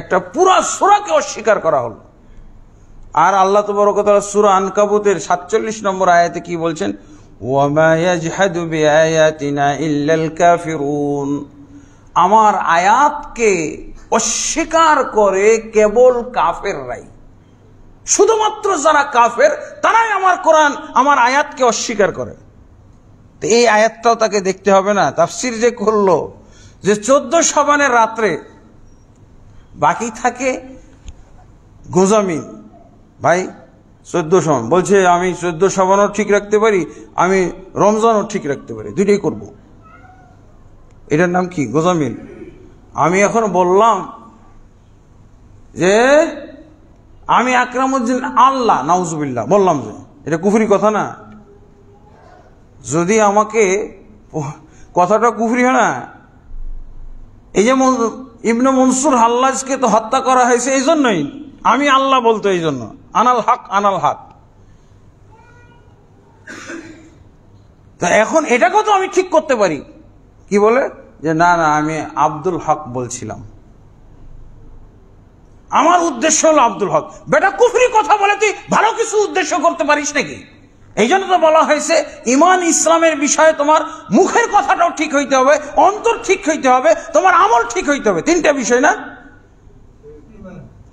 একটা পুরা সুরাকে অস্বীকার করা হলো আর আল্লাহ কথা সুরা আনকাবুতের সাতচল্লিশ নম্বর আয়াতে কি বলছেন আমার আয়াতকে অস্বীকার করে কেবল কাফেররাই শুধুমাত্র যারা কাফের তারাই আমার কোরআন আমার আয়াতকে অস্বীকার করে তো এই আয়াতটাও তাকে দেখতে হবে না তাফসির যে করলো যে চোদ্দ সাবানের রাত্রে বাকি থাকে গোজামিন ভাই চোদ্দ সমান বলছে আমি চোদ্দ সাবানও ঠিক রাখতে পারি আমি রমজানও ঠিক রাখতে পারি দুইটাই করব। এটার নাম কি গোজামিল আমি এখন বললাম যে আমি আকরামুদ্দিন আল্লাহ নাউজুবিল্লাহ বললাম যে এটা কুফরি কথা না যদি আমাকে কথাটা কুফরি হয় না এই যে ইবনু মনসুর হাল্লাজকে তো হত্যা করা হয়েছে এই জন্যই আমি আল্লাহ বলতো এই জন্য আনাল হক আনাল হক তা এখন এটাকেও তো আমি ঠিক করতে পারি কি বলে যে না না আমি আব্দুল হক বলছিলাম আমার উদ্দেশ্য হলো আব্দুল হক বেটা কুফরি কথা বলে তুই ভালো কিছু উদ্দেশ্য করতে পারিস নাকি এই জন্য তো বলা হয়েছে ইমান ইসলামের বিষয়ে তোমার মুখের কথাটাও ঠিক হইতে হবে অন্তর ঠিক হইতে হবে তোমার আমল ঠিক হইতে হবে তিনটা বিষয় না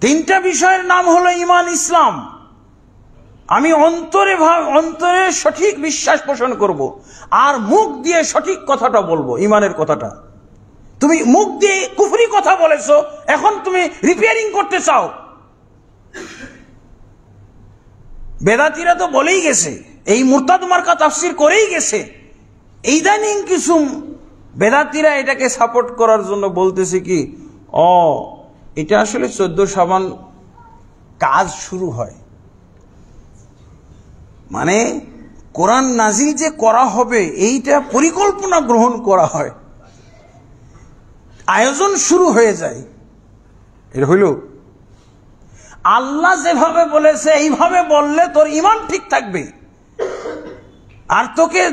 তিনটা বিষয়ের নাম হলো ইমান ইসলাম আমি অন্তরে অন্তরে সঠিক বিশ্বাস পোষণ করব। আর মুখ দিয়ে সঠিক কথাটা বলবো ইমানের কথাটা তুমি মুখ দিয়ে কুফরি কথা বলেছ এখন তুমি রিপেয়ারিং করতে চাও বেদাতিরা তো বলেই গেছে এই মুরতাদ মার্কা তাফসির করেই গেছে ইদানিং কিছু বেদাতিরা এটাকে সাপোর্ট করার জন্য বলতেছে কি অ এটা আসলে চোদ্দ সাবান কাজ শুরু হয় মানে কোরআন নাজিল যে করা হবে এইটা পরিকল্পনা গ্রহণ করা হয় আয়োজন শুরু হয়ে যায় এটা হইল আল্লাহ যেভাবে বলেছে এইভাবে বললে তোর ইমান ঠিক থাকবে আর তোকে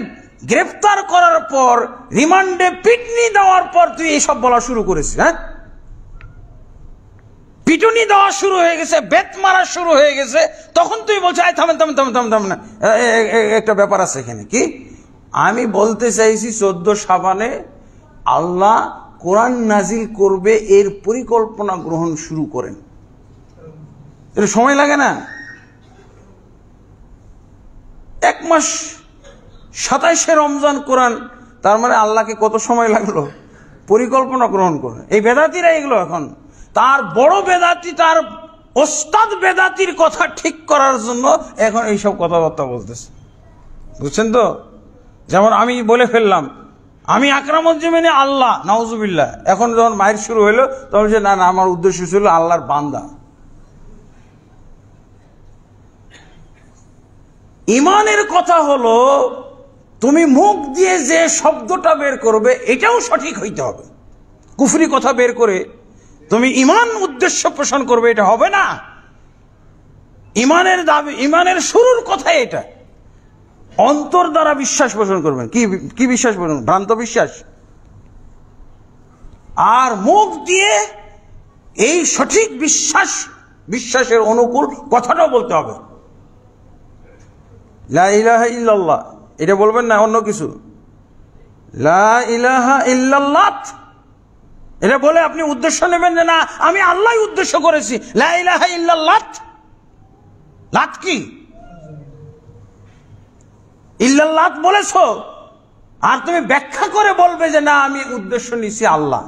গ্রেফতার করার পর রিমান্ডে পিটনি দেওয়ার পর তুই এসব বলা শুরু করেছিস হ্যাঁ পিটুনি দেওয়া শুরু হয়ে গেছে বেত মারা শুরু হয়ে গেছে তখন তুই বলছো আয় থামেন থামেন থামেন থামেন থামেন একটা ব্যাপার আছে এখানে কি আমি বলতে চাইছি চোদ্দ সাবানে আল্লাহ কোরআন নাজিল করবে এর পরিকল্পনা গ্রহণ শুরু করেন এটা সময় লাগে না এক মাস সাতাইশে রমজান কোরআন তার মানে আল্লাহকে কত সময় লাগলো পরিকল্পনা গ্রহণ করে এই বেদাতিরা এগুলো এখন তার বড় বেদাতি তার ওস্তাদ বেদাতির কথা ঠিক করার জন্য এখন এইসব কথাবার্তা বলতেছে বুঝছেন তো যেমন আমি বলে ফেললাম আমি আকরামুজ্জামিনে আল্লাহ নওয়াজুবিল্লাহ এখন যখন মায়ের শুরু হইলো তখন সে না না আমার উদ্দেশ্য ছিল আল্লাহর বান্দা ইমানের কথা হলো তুমি মুখ দিয়ে যে শব্দটা বের করবে এটাও সঠিক হইতে হবে কুফরি কথা বের করে তুমি ইমান উদ্দেশ্য পোষণ করবে এটা হবে না ইমানের দাবি ইমানের শুরুর কথা এটা অন্তর দ্বারা বিশ্বাস পোষণ করবেন কি কি বিশ্বাস পোষণ ভ্রান্ত বিশ্বাস আর মুখ দিয়ে এই সঠিক বিশ্বাস বিশ্বাসের অনুকূল কথাটাও বলতে হবে লাহ ইল্লাল্লাহ এটা বলবেন না অন্য কিছু ইলাহা এটা বলে আপনি উদ্দেশ্য নেবেন যে না আমি আল্লাহ উদ্দেশ্য করেছি লা ইলাহা কি বলেছ আর তুমি ব্যাখ্যা করে বলবে যে না আমি উদ্দেশ্য নিছি আল্লাহ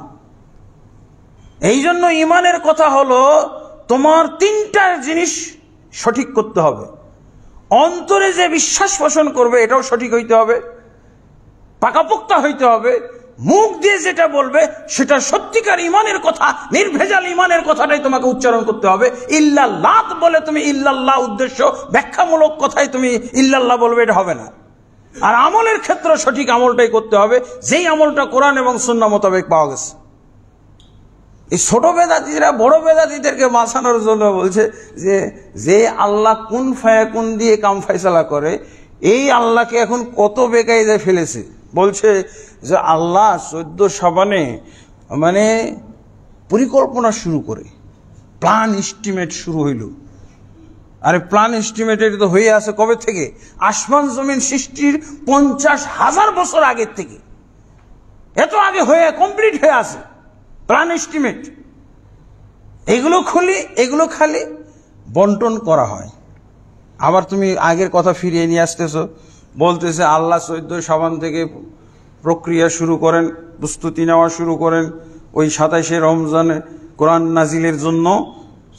এই জন্য ইমানের কথা হলো তোমার তিনটা জিনিস সঠিক করতে হবে অন্তরে যে বিশ্বাস পোষণ করবে এটাও সঠিক হইতে হবে পাকাপোক্তা হইতে হবে মুখ দিয়ে যেটা বলবে সেটা সত্যিকার ইমানের কথা নির্ভেজাল ইমানের কথাটাই তোমাকে উচ্চারণ করতে হবে ইল্লাল্লাহ বলে তুমি ইল্লাল্লাহ উদ্দেশ্য ব্যাখ্যামূলক কথাই তুমি ইল্লাল্লাহ বলবে এটা হবে না আর আমলের ক্ষেত্রে সঠিক আমলটাই করতে হবে যেই আমলটা কোরআন এবং সুন্না মোতাবেক পাওয়া গেছে এই ছোট বেদাতিরা বড় বেদাতিদেরকে বাঁচানোর জন্য বলছে যে যে আল্লাহ কোন ফায়াকুন দিয়ে কাম ফাইসলা করে এই আল্লাহকে এখন কত বেকায়দায় ফেলেছে বলছে যে আল্লাহ চোদ্দ সাবানে মানে পরিকল্পনা শুরু করে প্লান এস্টিমেট শুরু হইল আরে প্লান এস্টিমেটেড তো হয়ে আছে কবে থেকে আসমান জমিন সৃষ্টির পঞ্চাশ হাজার বছর আগের থেকে এত আগে হয়ে কমপ্লিট হয়ে আছে প্রাণ এস্টিমেট এগুলো খুলি এগুলো খালি বন্টন করা হয় আবার তুমি আগের কথা ফিরিয়ে নিয়ে আসতেছ বলতেছে আল্লাহ চৈদ্য সাবান থেকে প্রক্রিয়া শুরু করেন প্রস্তুতি নেওয়া শুরু করেন ওই সাতাইশে রমজানে কোরআন নাজিলের জন্য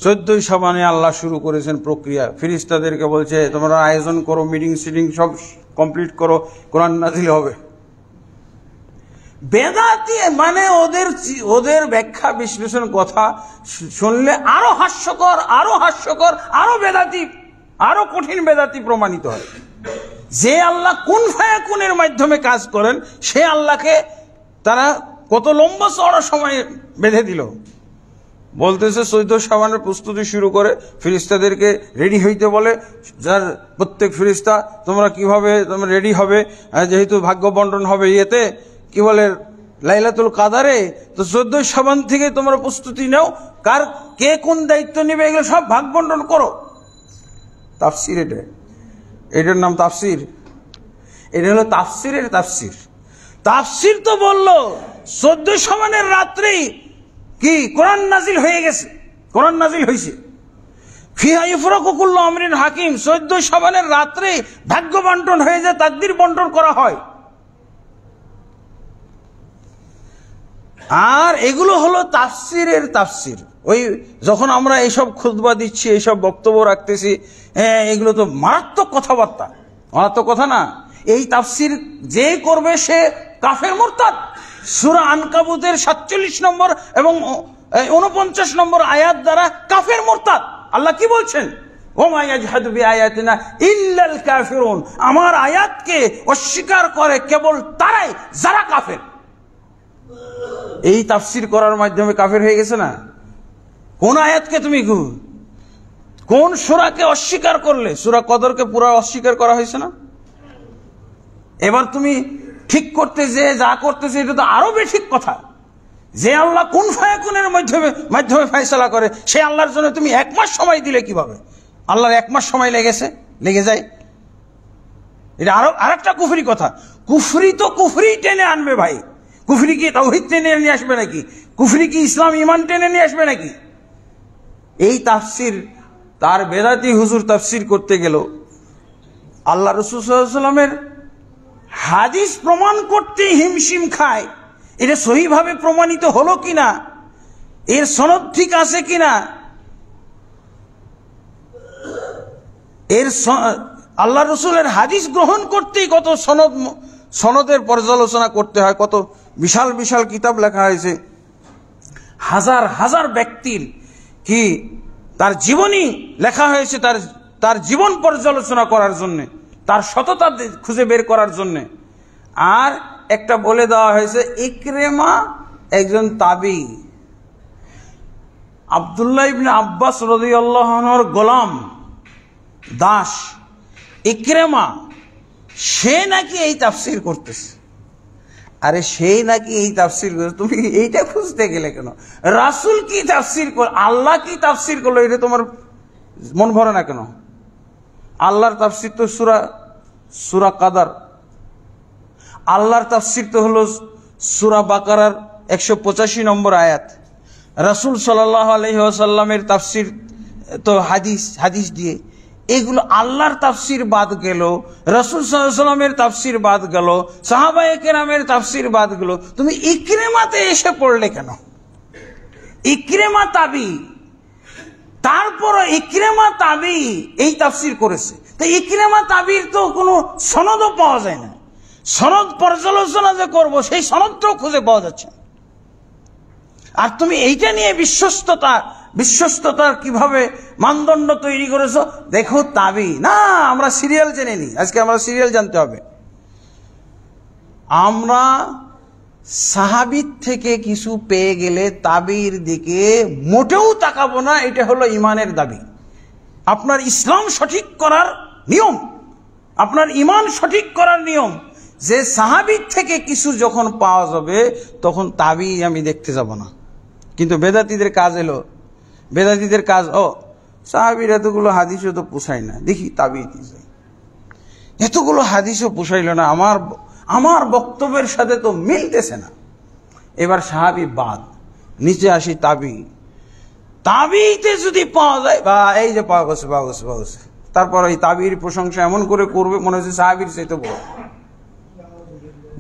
চোদ্দই সাবানে আল্লাহ শুরু করেছেন প্রক্রিয়া ফিরিস্তাদেরকে বলছে তোমরা আয়োজন করো মিটিং সিটিং সব কমপ্লিট করো কোরআন নাজিল হবে বেদাতি মানে ওদের ওদের ব্যাখ্যা বিশ্লেষণ কথা শুনলে আরো হাস্যকর আরো হাস্যকর আরো বেদাতি আরো কঠিন বেদাতি প্রমাণিত হয় যে আল্লাহ কোন ফায়া কোনের মাধ্যমে কাজ করেন সে আল্লাহকে তারা কত লম্বা চড়া সময় বেঁধে দিল বলতেছে সৈত সাবানের প্রস্তুতি শুরু করে ফিরিস্তাদেরকে রেডি হইতে বলে যার প্রত্যেক ফিরিস্তা তোমরা কিভাবে তোমরা রেডি হবে যেহেতু ভাগ্য বন্টন হবে ইয়েতে কি বলে লাইলাতুল কাদারে তো চোদ্দ সাবান থেকে তোমরা প্রস্তুতি নাও কার কে কোন দায়িত্ব নেবে এগুলো সব ভাগ বন্টন করো তাফসির এটা এটার নাম তাফসির এটা হলো তাফসিরের তাফসির তাফসির তো বলল চোদ্দ সমানের রাত্রেই কি কোরআন নাজিল হয়ে গেছে কোরআন নাজিল হয়েছে ফিহা ইফরকুকুল্ল আমরিন হাকিম চোদ্দ সমানের রাত্রে ভাগ্য বন্টন হয়ে যায় তাকদির বন্টন করা হয় আর এগুলো হলো তাফসিরের তাফসির ওই যখন আমরা এইসব খুদবা দিচ্ছি এইসব বক্তব্য রাখতেছি হ্যাঁ এগুলো তো মারাত্মক কথাবার্তা মারাত্মক কথা না এই তাফসির যে করবে সে কাফের মোরতাদ সুরা আনকাবুদের সাতচল্লিশ নম্বর এবং উনপঞ্চাশ নম্বর আয়াত দ্বারা কাফের মোরতাদ আল্লাহ কি বলছেন আমার আয়াতকে অস্বীকার করে কেবল তারাই যারা কাফের এই তাফসির করার মাধ্যমে কাফের হয়ে গেছে না কোন আয়াতকে তুমি কোন সুরাকে অস্বীকার করলে সুরা কদরকে পুরা অস্বীকার করা হয়েছে না এবার তুমি ঠিক করতে যে যা করতেছে এটা তো আরো বেঠিক কথা যে আল্লাহ কোন ফায়াকুনের মাধ্যমে মাধ্যমে ফয়সলা করে সেই আল্লাহর জন্য তুমি এক মাস সময় দিলে কিভাবে আল্লাহর এক মাস সময় লেগেছে লেগে যায় এটা আরো আরেকটা কুফরি কথা কুফরি তো কুফরি টেনে আনবে ভাই কুফরি কি তাওহিদ টেনে নিয়ে আসবে নাকি কুফরি কি ইসলাম ইমান টেনে নিয়ে আসবে নাকি এই তাফসির তার বেদাতি হুজুর তাফসির করতে গেল আল্লাহ রসুলামের হাদিস প্রমাণ করতে হিমশিম খায় এটা সহিভাবে প্রমাণিত হলো কিনা এর সনদ ঠিক আছে কিনা এর আল্লাহ রসুলের হাদিস গ্রহণ করতেই কত সনদ সনদের পর্যালোচনা করতে হয় কত বিশাল বিশাল কিতাব লেখা হয়েছে হাজার হাজার ব্যক্তির কি তার জীবনী লেখা হয়েছে তার তার জীবন পর্যালোচনা করার জন্যে তার সততা খুঁজে বের করার জন্যে আর একটা বলে দেওয়া হয়েছে ইকরেমা একজন তাবি আবদুল্লাহ ইবিন আব্বাস রদিয়াল্লাহর গোলাম দাস ইকরেমা সে নাকি এই তাফসির করতেছে আরে সেই নাকি এই তাফসির করে তুমি এইটা খুঁজতে গেলে কেন রাসুল কি তাফসির কর আল্লাহ কি তাফসির করলো এটা তোমার মন ভরে না কেন আল্লাহর তাফসির তো সুরা সুরা কাদার আল্লাহর তাফসির তো হলো সুরা বাকারার একশো পঁচাশি নম্বর আয়াত রাসুল সাল্লাহ আলহ্লামের তাফসির তো হাদিস হাদিস দিয়ে এগুলো আল্লাহর তাফসির বাদ গেল রসুল সাল্লামের তাফসির বাদ গেল সাহাবা একরামের তাফসির বাদ গেল তুমি ইক্রেমাতে এসে পড়লে কেন ইক্রেমা তাবি তারপরও ইক্রেমা তাবি এই তাফসির করেছে তো ইক্রেমা তাবির তো কোনো সনদও পাওয়া যায় না সনদ পর্যালোচনা যে করব সেই সনদটাও খুঁজে পাওয়া যাচ্ছে আর তুমি এইটা নিয়ে বিশ্বস্ততা বিশ্বস্ততার কিভাবে মানদণ্ড তৈরি করেছো দেখো তাবি না আমরা সিরিয়াল জেনে নিই আজকে আমরা সিরিয়াল জানতে হবে আমরা সাহাবির থেকে কিছু পেয়ে গেলে তাবির দিকে মোটেও তাকাবো না এটা হলো ইমানের দাবি আপনার ইসলাম সঠিক করার নিয়ম আপনার ইমান সঠিক করার নিয়ম যে সাহাবির থেকে কিছু যখন পাওয়া যাবে তখন তাবি আমি দেখতে যাব না কিন্তু বেদাতিদের কাজ এলো বেদাতিদের কাজ ও সাহাবির এতগুলো হাদিসও তো পোষায় না দেখি তাবি এতগুলো হাদিসও পোষাইল না আমার আমার বক্তব্যের সাথে তো মিলতেছে না এবার সাহাবি বাদ নিচে আসি তাবি তাবিতে যদি পাওয়া যায় বা এই যে পাওয়া গেছে পাওয়া গেছে পাওয়া গেছে তারপর ওই তাবির প্রশংসা এমন করে করবে মনে হচ্ছে সাহাবির সে তো বড়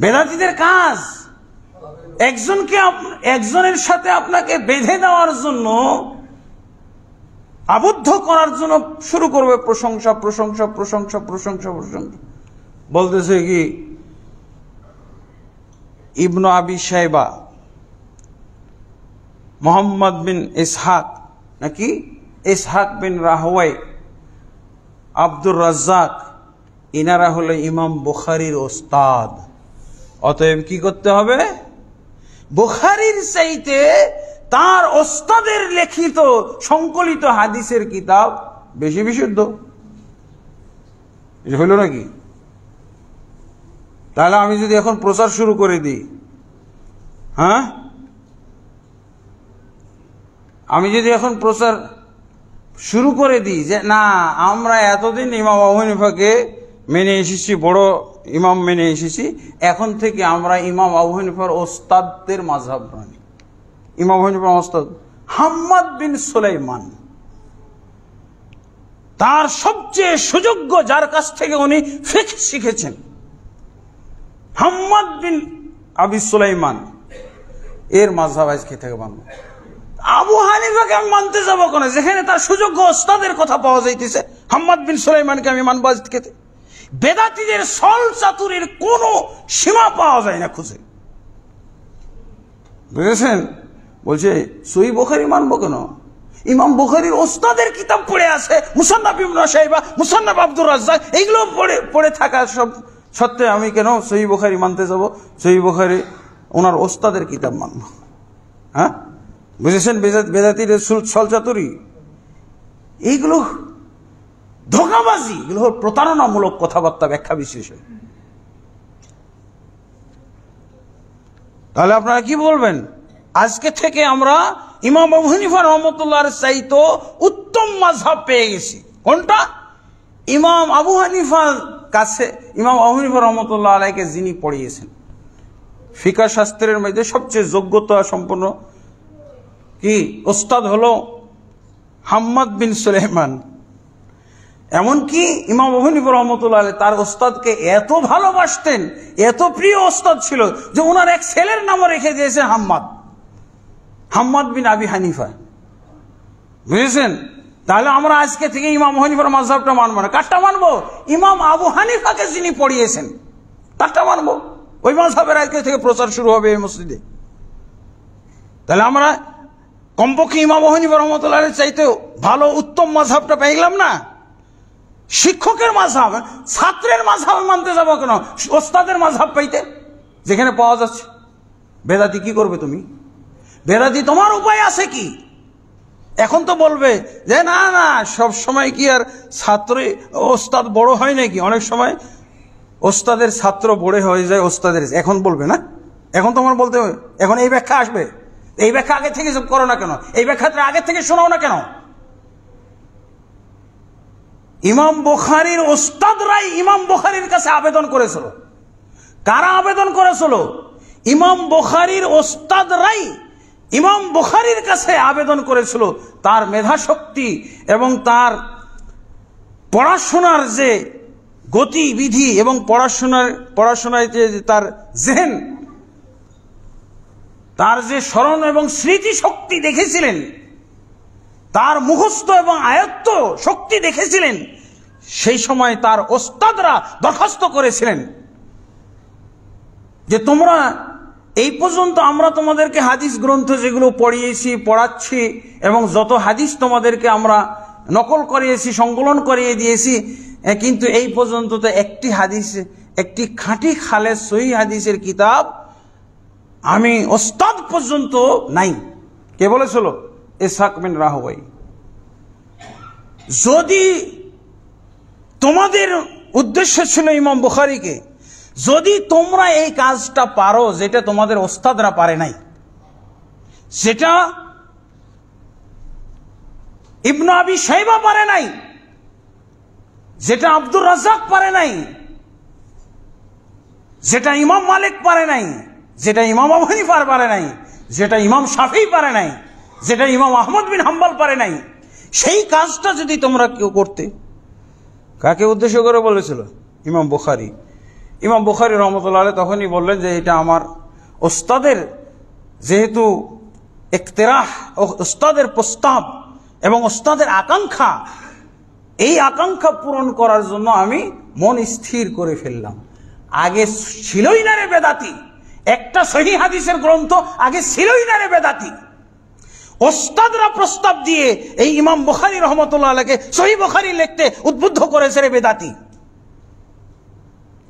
বেদাতিদের কাজ একজনকে একজনের সাথে আপনাকে বেঁধে দেওয়ার জন্য আবদ্ধ করার জন্য শুরু করবে প্রশংসা প্রশংসা প্রশংসা প্রশংসা প্রশংসা বলতেছে কি ইবন আবি সাহেবা মোহাম্মদ বিন ইসহাক নাকি ইসহাক বিন রাহওয়াই আব্দুর রাজ্জাক ইনারা হলো ইমাম বুখারির ওস্তাদ অতএব কি করতে হবে বুখারির চাইতে তার ওস্তাদের লেখিত সংকলিত হাদিসের কিতাব বেশি বিশুদ্ধ হইল নাকি তাহলে আমি যদি এখন প্রচার শুরু করে দিই হ্যাঁ আমি যদি এখন প্রচার শুরু করে দিই যে না আমরা এতদিন ইমাম আবু মেনে এসেছি বড় ইমাম মেনে এসেছি এখন থেকে আমরা ইমাম আবু ওস্তাদের ওস্তাদদের মাঝাব প্রাণী ইমাম হাম্মাদ বিন সুলাইমান তার সবচেয়ে সুযোগ্য যার কাছ থেকে উনি ফিক শিখেছেন হাম্মাদ বিন আবি সুলাইমান এর মাঝহাব আজকে থেকে মানব আবু হানিফাকে আমি মানতে যাবো কেন যেখানে তার সুযোগ্য ওস্তাদের কথা পাওয়া যাইতেছে হাম্মাদ বিন সুলাইমানকে আমি মানব আজ বেদাতিদের সল চাতুরির কোন সীমা পাওয়া যায় না খুঁজে বুঝেছেন বলছে সই বোখারি মানব কেন ইমাম বোখারির ওস্তাদের কিতাব পড়ে আছে মুসান্নাফ ইমন সাহেবা মুসান্নাব আব্দুর রাজ্জাক এইগুলো পড়ে পড়ে থাকা সব সত্ত্বে আমি কেন সই বোখারি মানতে যাব সই বোখারি ওনার ওস্তাদের কিতাব মানব হ্যাঁ বুঝেছেন বেদাতির সলচাতুরি এইগুলো ধোকাবাজি এগুলো প্রতারণামূলক কথাবার্তা ব্যাখ্যা বিশেষ তাহলে আপনারা কি বলবেন আজকে থেকে আমরা ইমাম আবু হানিফা রহমতুল্লাহর চাইতো উত্তম মাঝহাব পেয়ে গেছি কোনটা ইমাম আবু হানিফার কাছে ইমাম আবু হানিফা রহমতুল্লাহ আলাইকে যিনি পড়িয়েছেন ফিকা শাস্ত্রের মধ্যে সবচেয়ে যোগ্যতা সম্পন্ন কি ওস্তাদ হল হাম্মাদ বিন সুলেহমান এমনকি ইমাম হানিফা রহমতুল্লাহ আলাই তার ওস্তাদকে এত ভালোবাসতেন এত প্রিয় ওস্তাদ ছিল যে ওনার এক ছেলের নামও রেখে দিয়েছে হাম্মাদ হাম্মাদ বিন আবি হানিফা বুঝেছেন তাহলে আমরা আজকে থেকে ইমাম হানিফার মাঝহবটা মানবো না কারটা মানবো ইমাম আবু হানিফাকে যিনি পড়িয়েছেন তারটা মানবো ওই মাঝহবের আজকে থেকে প্রচার শুরু হবে এই মসজিদে তাহলে আমরা কমপক্ষে ইমাম হানিফা রহমতুল্লাহ চাইতে ভালো উত্তম মাঝহবটা পেয়ে না শিক্ষকের মাঝাব ছাত্রের মাঝাব মানতে যাবো কেন ওস্তাদের মাঝাব পাইতে যেখানে পাওয়া যাচ্ছে বেদাতি কি করবে তুমি বেরাদি তোমার উপায় আছে কি এখন তো বলবে যে না না সব সময় কি আর ছাত্র ওস্তাদ বড় হয় নাকি অনেক সময় ওস্তাদের ছাত্র বড় হয়ে যায় ওস্তাদের এখন বলবে না এখন তোমার বলতে এখন এই ব্যাখ্যা আসবে এই ব্যাখ্যা আগে থেকে করো না কেন এই ব্যাখ্যা আগে থেকে শোনাও না কেন ইমাম বোখারির ওস্তাদরাই ইমাম বোখারির কাছে আবেদন করেছিল কারা আবেদন করেছিল ইমাম বোখারির ওস্তাদরাই ইমাম বুখারির কাছে আবেদন করেছিল তার মেধাশক্তি এবং তার পড়াশোনার যে গতিবিধি এবং পড়াশোনার পড়াশোনায় যে তার জেহেন তার যে স্মরণ এবং স্মৃতি শক্তি দেখেছিলেন তার মুখস্থ এবং আয়ত্ত শক্তি দেখেছিলেন সেই সময় তার ওস্তাদরা দরখাস্ত করেছিলেন যে তোমরা এই পর্যন্ত আমরা তোমাদেরকে হাদিস গ্রন্থ যেগুলো পড়িয়েছি পড়াচ্ছি এবং যত হাদিস তোমাদেরকে আমরা নকল করিয়েছি সংকলন করিয়ে দিয়েছি কিন্তু এই পর্যন্ত তো একটি হাদিস একটি খাঁটি খালে সহি হাদিসের কিতাব আমি ওস্তাদ পর্যন্ত নাই কে বলেছিল ইসাক বিন রাহওয়াই যদি তোমাদের উদ্দেশ্য ছিল ইমাম বুখারিকে যদি তোমরা এই কাজটা পারো যেটা তোমাদের ওস্তাদরা পারে নাই সেটা ইবনু আবি সাইবা পারে নাই যেটা আব্দুর রাজাক পারে নাই যেটা ইমাম মালিক পারে নাই যেটা ইমাম আবু পার পারে নাই যেটা ইমাম সাফি পারে নাই যেটা ইমাম আহমদ বিন হাম্বাল পারে নাই সেই কাজটা যদি তোমরা কেউ করতে কাকে উদ্দেশ্য করে বলেছিল ইমাম বুখারি ইমাম বুখারি রহমতুল্লাহ তখনই বললেন যে এটা আমার ওস্তাদের যেহেতু একতেরাহ ওস্তাদের প্রস্তাব এবং ওস্তাদের আকাঙ্ক্ষা এই আকাঙ্ক্ষা পূরণ করার জন্য আমি মন স্থির করে ফেললাম আগে ছিলই না রে বেদাতি একটা সহি হাদিসের গ্রন্থ আগে ছিলই না রে বেদাতি ওস্তাদরা প্রস্তাব দিয়ে এই ইমাম বখারি রহমতুল্লাহ আলাকে সহি বখারি লিখতে উদ্বুদ্ধ করেছে রে বেদাতি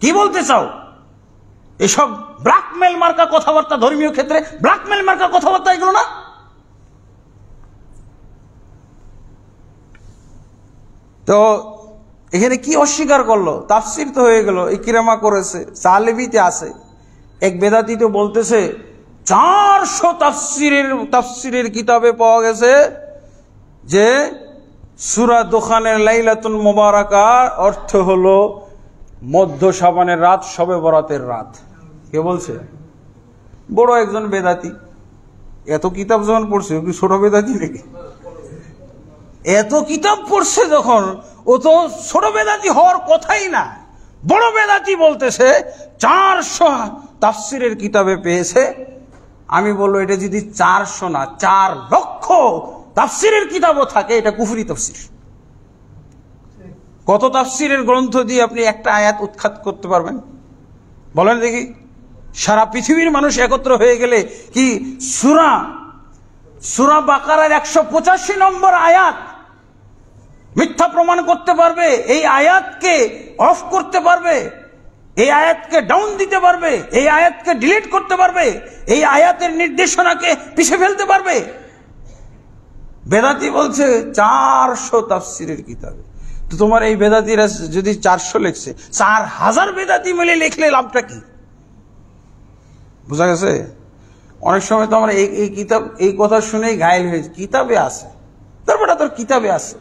কি বলতে চাও এসব ব্ল্যাকমেল মার্কা কথাবার্তা ধর্মীয় ক্ষেত্রে ব্ল্যাকমেল মার্কা কথাবার্তা এগুলো না তো এখানে কি অস্বীকার করলো তাফসির তো হয়ে গেল ইকিরামা করেছে সালেবিতে আছে এক বেদাতি তো বলতেছে চারশো তাফসিরের তাফসিরের কিতাবে পাওয়া গেছে যে সুরা দোকানের লাইলাতুন মোবারকার অর্থ হলো মধ্য সাবানের রাত সবে বরাতের রাত কে বলছে বড় একজন বেদাতি এত কিতাব যখন পড়ছে কি ছোট বেদাতি নাকি এত কিতাব পড়ছে যখন ও তো ছোট বেদাতি হওয়ার কথাই না বড় বেদাতি বলতেছে চারশো তাফসিরের কিতাবে পেয়েছে আমি বললো এটা যদি চারশো না চার লক্ষ তাফসিরের কিতাবও থাকে এটা কুফুরি তাফসির কত তাফসিরের গ্রন্থ দিয়ে আপনি একটা আয়াত উৎখাত করতে পারবেন বলেন দেখি সারা পৃথিবীর মানুষ একত্র হয়ে গেলে কি সুরা সুরা বাকারার একশো পঁচাশি নম্বর আয়াত মিথ্যা প্রমাণ করতে পারবে এই আয়াতকে অফ করতে পারবে এই আয়াতকে ডাউন দিতে পারবে এই আয়াতকে ডিলিট করতে পারবে এই আয়াতের নির্দেশনাকে পিছিয়ে ফেলতে পারবে বেদাতি বলছে চারশো তাফসিরের কিতাবে তো তোমার এই বেদাতিরা যদি চারশো লেখছে চার হাজার বেদাতি মিলে লিখলে লাভটা কি বোঝা গেছে অনেক সময় তো আমরা এই এই কিতাব এই কথা শুনেই ঘায়ল হয়েছে কিতাবে আছে তারপরে তোর কিতাবে আছে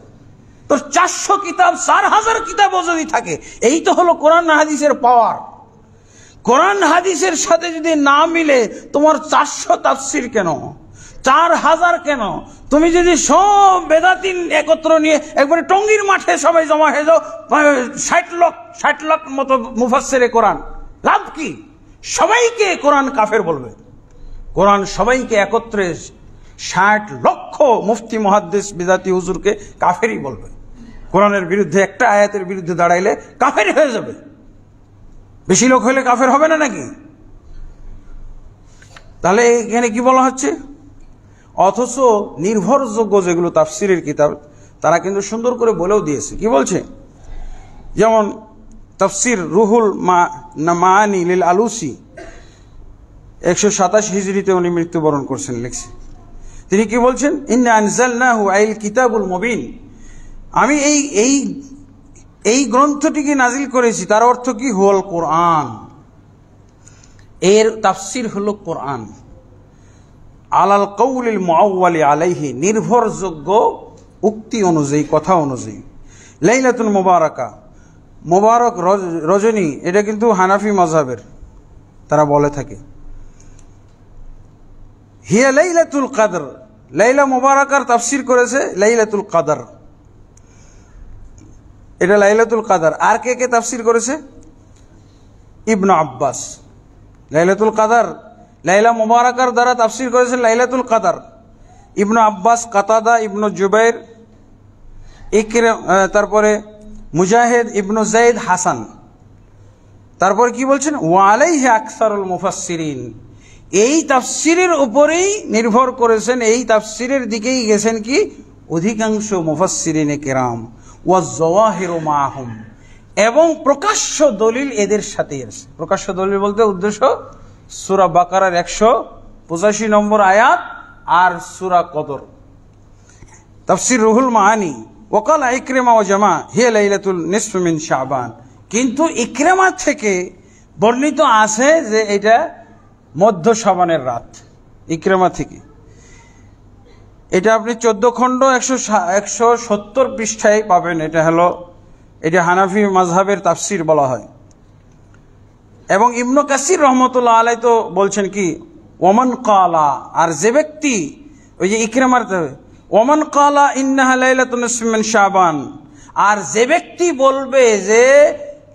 তোর চারশো কিতাব চার হাজার কিতাবও যদি থাকে এই তো হলো কোরআন হাদিসের পাওয়ার কোরআন হাদিসের সাথে যদি না মিলে তোমার চারশো তাফসির কেন চার হাজার কেন তুমি যদি সব বেদাতিন একত্র নিয়ে একবারে টঙ্গির মাঠে সবাই জমা হয়ে যাও ষাট লক্ষ ষাট লক্ষ মতো মুফাসের কোরআন লাভ কি সবাইকে কোরআন কাফের বলবে কোরআন সবাইকে একত্রে ষাট লক্ষ মুফতি মহাদ্দেশ বেদাতি হুজুরকে কাফেরই বলবে কোরআনের বিরুদ্ধে একটা আয়াতের বিরুদ্ধে দাঁড়াইলে কাফেরই হয়ে যাবে বেশি লোক হলে কাফের হবে না নাকি তাহলে এখানে কি বলা হচ্ছে অথচ নির্ভরযোগ্য যেগুলো তাফসিরের কিতাব তারা কিন্তু সুন্দর করে বলেও দিয়েছে কি বলছে যেমন তাফসির রুহুল মানি লিল আলুসি একশো সাতাশ হিজড়িতে উনি মৃত্যুবরণ করছেন লিখছে তিনি কি বলছেন আইল কিতাবুল মবিন আমি এই এই এই গ্রন্থটিকে নাজিল করেছি তার অর্থ কি হল কোরআন এর তাফসির হল কোরআন আলাল কৌলিল মাওয়ালি আলাইহি নির্ভরযোগ্য উক্তি অনুযায়ী কথা অনুযায়ী লাইলাতুল মোবারকা মোবারক রজনী এটা কিন্তু হানাফি মজাবের তারা বলে থাকে হিয়া লাইলাতুল কাদর লাইলা মোবারকার তাফসির করেছে লাইলাতুল কাদার এটা লাইলাতুল কাদার আর কে কে তাফসির করেছে ইবনু আব্বাস লাইলাতুল কাদার লাইলা মোবারকার দ্বারা তাফসির করেছেন লাইলাতুল কাদার ইবনু আব্বাস কাতাদা ইবনু জুবাইর ইকরে তারপরে মুজাহিদ ইবনু জাইদ হাসান তারপর কি বলছেন ওয়ালাই হে আকসারুল মুফাসিরিন এই তাফসিরের উপরেই নির্ভর করেছেন এই তাফসিরের দিকেই গেছেন কি অধিকাংশ মুফাসিরিন কেরাম ওয়াজওয়াহিরু মাহুম এবং প্রকাশ্য দলিল এদের সাথে আছে প্রকাশ্য দলিল বলতে উদ্দেশ্য সুরা বাকারার একশো পঁচাশি নম্বর আয়াত আর সুরা কদর তফসির রুহুল মাহানি ওকাল ইকরেমা ও জামা হে লাইলাতুল নিসমিন শাহবান কিন্তু ইকরেমা থেকে বর্ণিত আছে যে এটা মধ্য সাবানের রাত ইকরেমা থেকে এটা আপনি চোদ্দ খণ্ড একশো একশো সত্তর পৃষ্ঠায় পাবেন এটা হলো এটা হানাফি মাঝহাবের তাফসির বলা হয় এবং ইবনু কাসির রহমতুল্লাহ আলাই তো বলছেন কি ওমান কালা আর যে ব্যক্তি ওই যে ইকরামার ওমান কালা ইন্নাহা শাহবান আর যে ব্যক্তি বলবে যে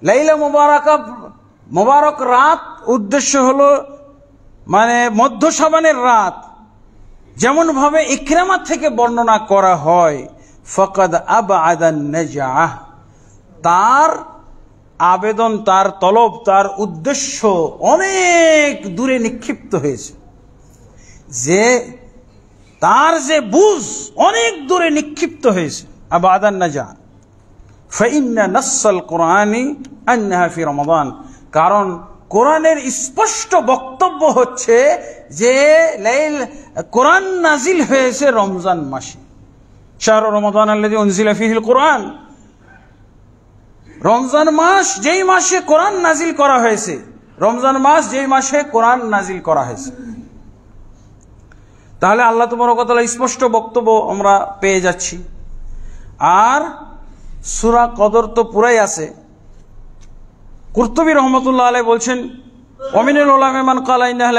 লাইলা মুবারক মোবারক রাত উদ্দেশ্য হলো মানে মধ্য সাবানের রাত যেমনভাবে ইকরামা থেকে বর্ণনা করা হয় ফকদ আব আদান তার আবেদন তার তলব তার উদ্দেশ্য অনেক দূরে নিক্ষিপ্ত হয়েছে যে তার যে বুঝ অনেক দূরে নিক্ষিপ্ত হয়েছে আবাদান না যান রমাদান কারণ কোরআনের স্পষ্ট বক্তব্য হচ্ছে যে লাইল কোরআন নাজিল হয়েছে রমজান মাসে শাহর রমাদান আল্লাহ উনজিলা ফিহিল কোরআন রমজান মাস যেই মাসে কোরআন নাজিল করা হয়েছে রমজান মাস যেই মাসে কোরআন নাজিল করা হয়েছে তাহলে আল্লাহ তোমার কথা স্পষ্ট বক্তব্য আমরা পেয়ে যাচ্ছি আর সুরা কদর তো পুরাই আছে কুর্তবী রহমতুল্লাহ আলাই বলছেন অমিনুল ওলামেমান কালাইনাল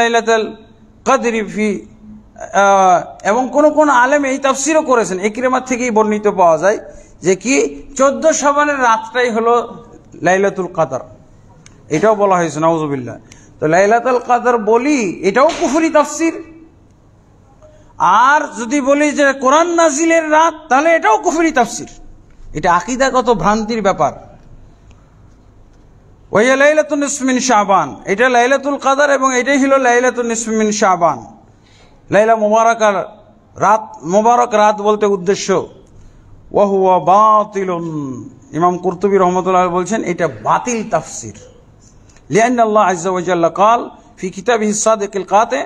কাদিরি ফি এবং কোন কোন আলেম এই তাফসিরও করেছেন একরেমার থেকেই বর্ণিত পাওয়া যায় যে কি চোদ্দ সবানের রাতটাই হলো লাইলাতুল কাদার এটাও বলা হয়েছে নওয়াজবিল্লা তো লাইলাতুল কাদার বলি এটাও কুফুরি তাফসির আর যদি বলি যে কোরআন নাজিলের রাত তাহলে এটাও কুফুরি তাফসির এটা আকিদাগত ভ্রান্তির ব্যাপার ওইয়া লাইলাতুন নিসমিন শাহবান এটা লাইলাতুল কাদার এবং এটাই হলো লাইলাতুন নিসমিন শাহবান লাইলা মুবারকার রাত মুবারক রাত বলতে উদ্দেশ্য ওয়াহুয়া বাতিলুন ইমাম কুরতুবী রহমতুল্লাহ বলছেন এটা বাতিল তাফসির লিয়ান আল্লাহ আজ্লা কাল ফি কিতাব হিসাদিল কাতে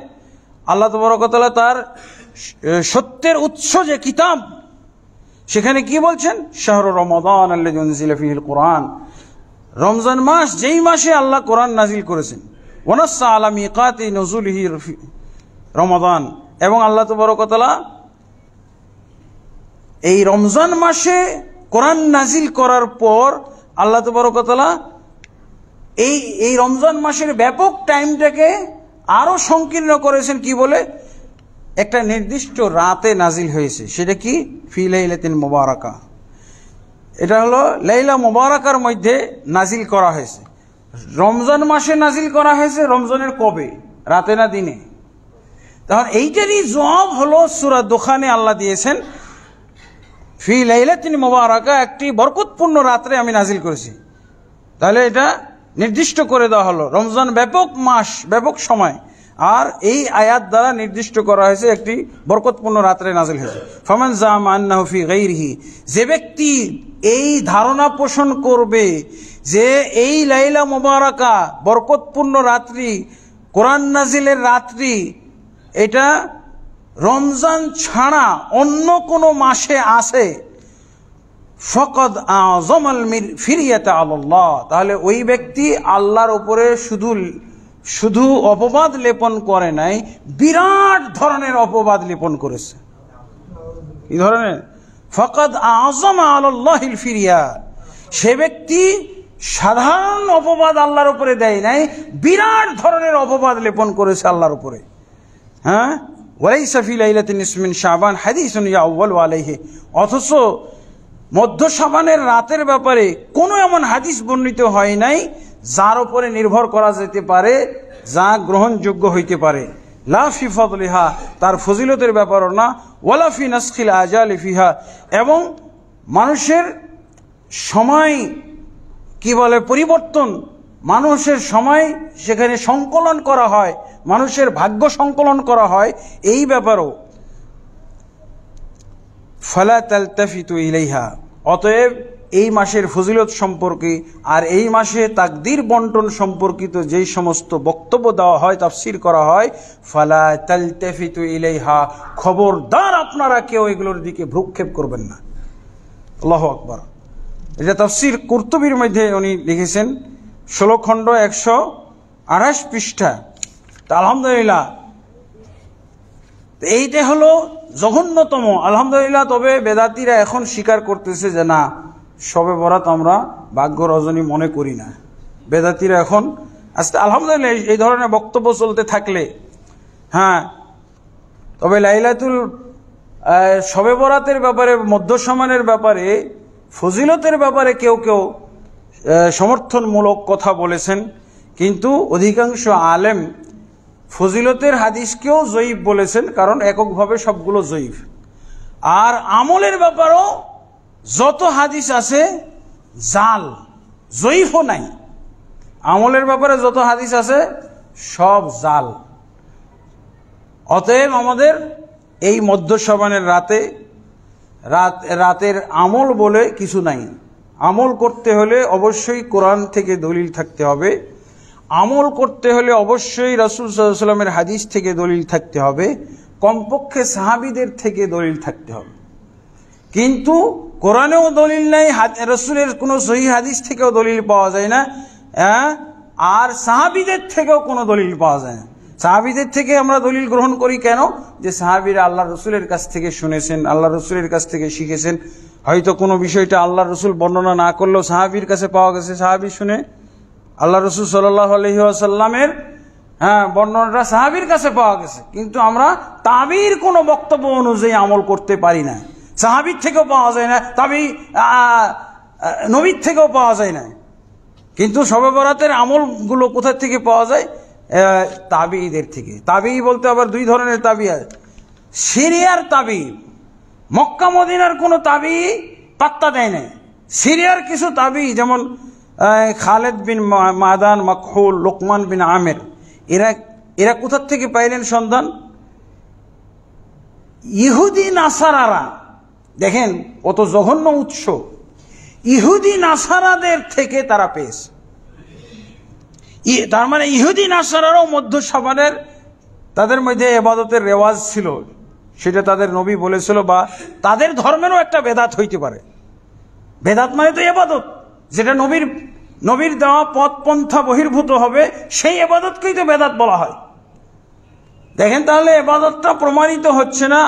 আল্লাহ তবরকতলা তার সত্যের উৎস যে কিতাব সেখানে কি বলছেন শাহরু রমাদান আল্লাহিল কোরআন রমজান মাস যেই মাসে আল্লাহ কোরআন নাজিল করেছেন ওনাসা আলাম ইকাতি নজুল রমাদান এবং আল্লাহ তবরকতলা এই রমজান মাসে কোরআন নাজিল করার পর আল্লাহ তবরকতলা এই এই রমজান মাসের ব্যাপক টাইমটাকে আরও সংকীর্ণ করেছেন কি বলে একটা নির্দিষ্ট রাতে নাজিল হয়েছে সেটা কি ফি লাইলাতিন মোবারকা এটা হলো লাইলা মোবারকার মধ্যে নাজিল করা হয়েছে রমজান মাসে নাজিল করা হয়েছে রমজানের কবে রাতে না দিনে তখন এইটারই জবাব হলো সুরা দোকানে আল্লাহ দিয়েছেন ফি লাইলা তিনি মোবারকা একটি বরকতপূর্ণ রাত্রে আমি নাজিল করেছি তাহলে এটা নির্দিষ্ট করে দেওয়া হলো রমজান ব্যাপক মাস ব্যাপক সময় আর এই আয়াত দ্বারা নির্দিষ্ট করা হয়েছে একটি বরকতপূর্ণ রাত্রে নাজিল হয়েছে ফমান জাহি গাইরিহি যে ব্যক্তি এই ধারণা পোষণ করবে যে এই লাইলা মোবারকা বরকতপূর্ণ রাত্রি কোরআন নাজিলের রাত্রি এটা রমজান ছাড়া অন্য কোনো মাসে আসে ফকদ মির ফিরিয়াতে আল্লাহ তাহলে ওই ব্যক্তি আল্লাহর ওপরে শুধু শুধু অপবাদ লেপন করে নাই বিরাট ধরনের অপবাদ লেপন করেছে কি ধরনের ফকদ আজম আল্লাহ ফিরিয়া সে ব্যক্তি সাধারণ অপবাদ আল্লাহর উপরে দেয় নাই বিরাট ধরনের অপবাদ লেপন করেছে আল্লাহর উপরে হ্যাঁ সাফি হাদিস অথচ মধ্য সাবানের রাতের ব্যাপারে কোনো এমন হাদিস বর্ণিত হয় নাই যার উপরে নির্ভর করা যেতে পারে যা গ্রহণযোগ্য হইতে পারে লা তার ফজিলতের ব্যাপার না ওয়ালাফি নাসখিল আজাল এবং মানুষের সময় কি বলে পরিবর্তন মানুষের সময় সেখানে সংকলন করা হয় মানুষের ভাগ্য সংকলন করা হয় এই ব্যাপারও ফালা তালতাফিতু ইলাইহা অতএব এই মাসের ফজিলত সম্পর্কে আর এই মাসে তাকদির বন্টন সম্পর্কিত যেই সমস্ত বক্তব্য দেওয়া হয় তাফসির করা হয় ফালা তালতাফিতু ইলাইহা খবরদার আপনারা কেউ এগুলোর দিকে ভ্রুক্ষেপ করবেন না আল্লাহ আকবর এটা তাফসির কর্তবীর মধ্যে উনি লিখেছেন ষোলো খণ্ড একশো আঠাশ পৃষ্ঠা তা আলহামদুলিল্লাহ এইটা হলো জঘন্যতম আলহামদুলিল্লাহ তবে বেদাতিরা এখন স্বীকার করতেছে যে না সবে বরাত আমরা ভাগ্য রজনী মনে করি না বেদাতিরা এখন আসতে আচ্ছা, আলহামদুলিল্লাহ এই ধরনের বক্তব্য চলতে থাকলে হ্যাঁ তবে লাইলাতুল সবে বরাতের ব্যাপারে মধ্য সমানের ব্যাপারে ফজিলতের ব্যাপারে কেউ কেউ সমর্থনমূলক কথা বলেছেন কিন্তু অধিকাংশ আলেম ফজিলতের হাদিসকেও জয়ীফ বলেছেন কারণ এককভাবে সবগুলো জয়ীফ আর আমলের ব্যাপারও যত হাদিস আছে জাল জয়ীফও নাই আমলের ব্যাপারে যত হাদিস আছে সব জাল অতএব আমাদের এই মধ্য সবানের রাতে রাত রাতের আমল বলে কিছু নাই আমল করতে হলে অবশ্যই কোরআন থেকে দলিল থাকতে হবে আমল করতে হলে অবশ্যই রসুল সাল্লামের হাদিস থেকে দলিল থাকতে হবে কমপক্ষে সাহাবিদের থেকে দলিল থাকতে হবে কিন্তু কোরআনেও দলিল নাই রসুলের কোনো সহি হাদিস থেকেও দলিল পাওয়া যায় না আর সাহাবিদের থেকেও কোনো দলিল পাওয়া যায় না সাহাবিদের থেকে আমরা দলিল গ্রহণ করি কেন যে সাহাবিরা আল্লাহ রসুলের কাছ থেকে শুনেছেন আল্লাহ রসুলের কাছ থেকে শিখেছেন হয়তো কোনো বিষয়টা আল্লাহ রসুল বর্ণনা না করলেও সাহাবির কাছে পাওয়া গেছে সাহাবি শুনে আল্লাহ রসুল সাল্লাহ হ্যাঁ বর্ণনাটা সাহাবির কাছে পাওয়া গেছে কিন্তু আমরা তাবির কোনো বক্তব্য অনুযায়ী আমল করতে পারি না সাহাবির থেকেও পাওয়া যায় না তাবি নবীর থেকেও পাওয়া যায় না কিন্তু সবে বরাতের আমলগুলো কোথার থেকে পাওয়া যায় তাবিদের থেকে তাবি বলতে আবার দুই ধরনের তাবি আছে সিরিয়ার তাবি মক্কা মদিনার কোনো তাবি পাত্তা দেয় না সিরিয়ার কিছু তাবি যেমন খালেদ বিন মাদান মখুল লোকমান বিন আমের এরা এরা কোথার থেকে পাইলেন সন্তান ইহুদি নাসারারা দেখেন কত জঘন্য উৎস ইহুদি নাসারাদের থেকে তারা পেয়েছে তার মানে ইহুদি নাসারারাও মধ্য সাবানের তাদের মধ্যে এবাদতের রেওয়াজ ছিল সেটা তাদের নবী বলেছিল বা তাদের ধর্মেরও একটা বেদাত হইতে পারে বেদাত মানে তো এবাদত যেটা নবীর নবীর দেওয়া পথ পন্থা বহির্ভূত হবে সেই এবাদতকেই তো বেদাত বলা হয় দেখেন তাহলে এবাদতটা প্রমাণিত হচ্ছে না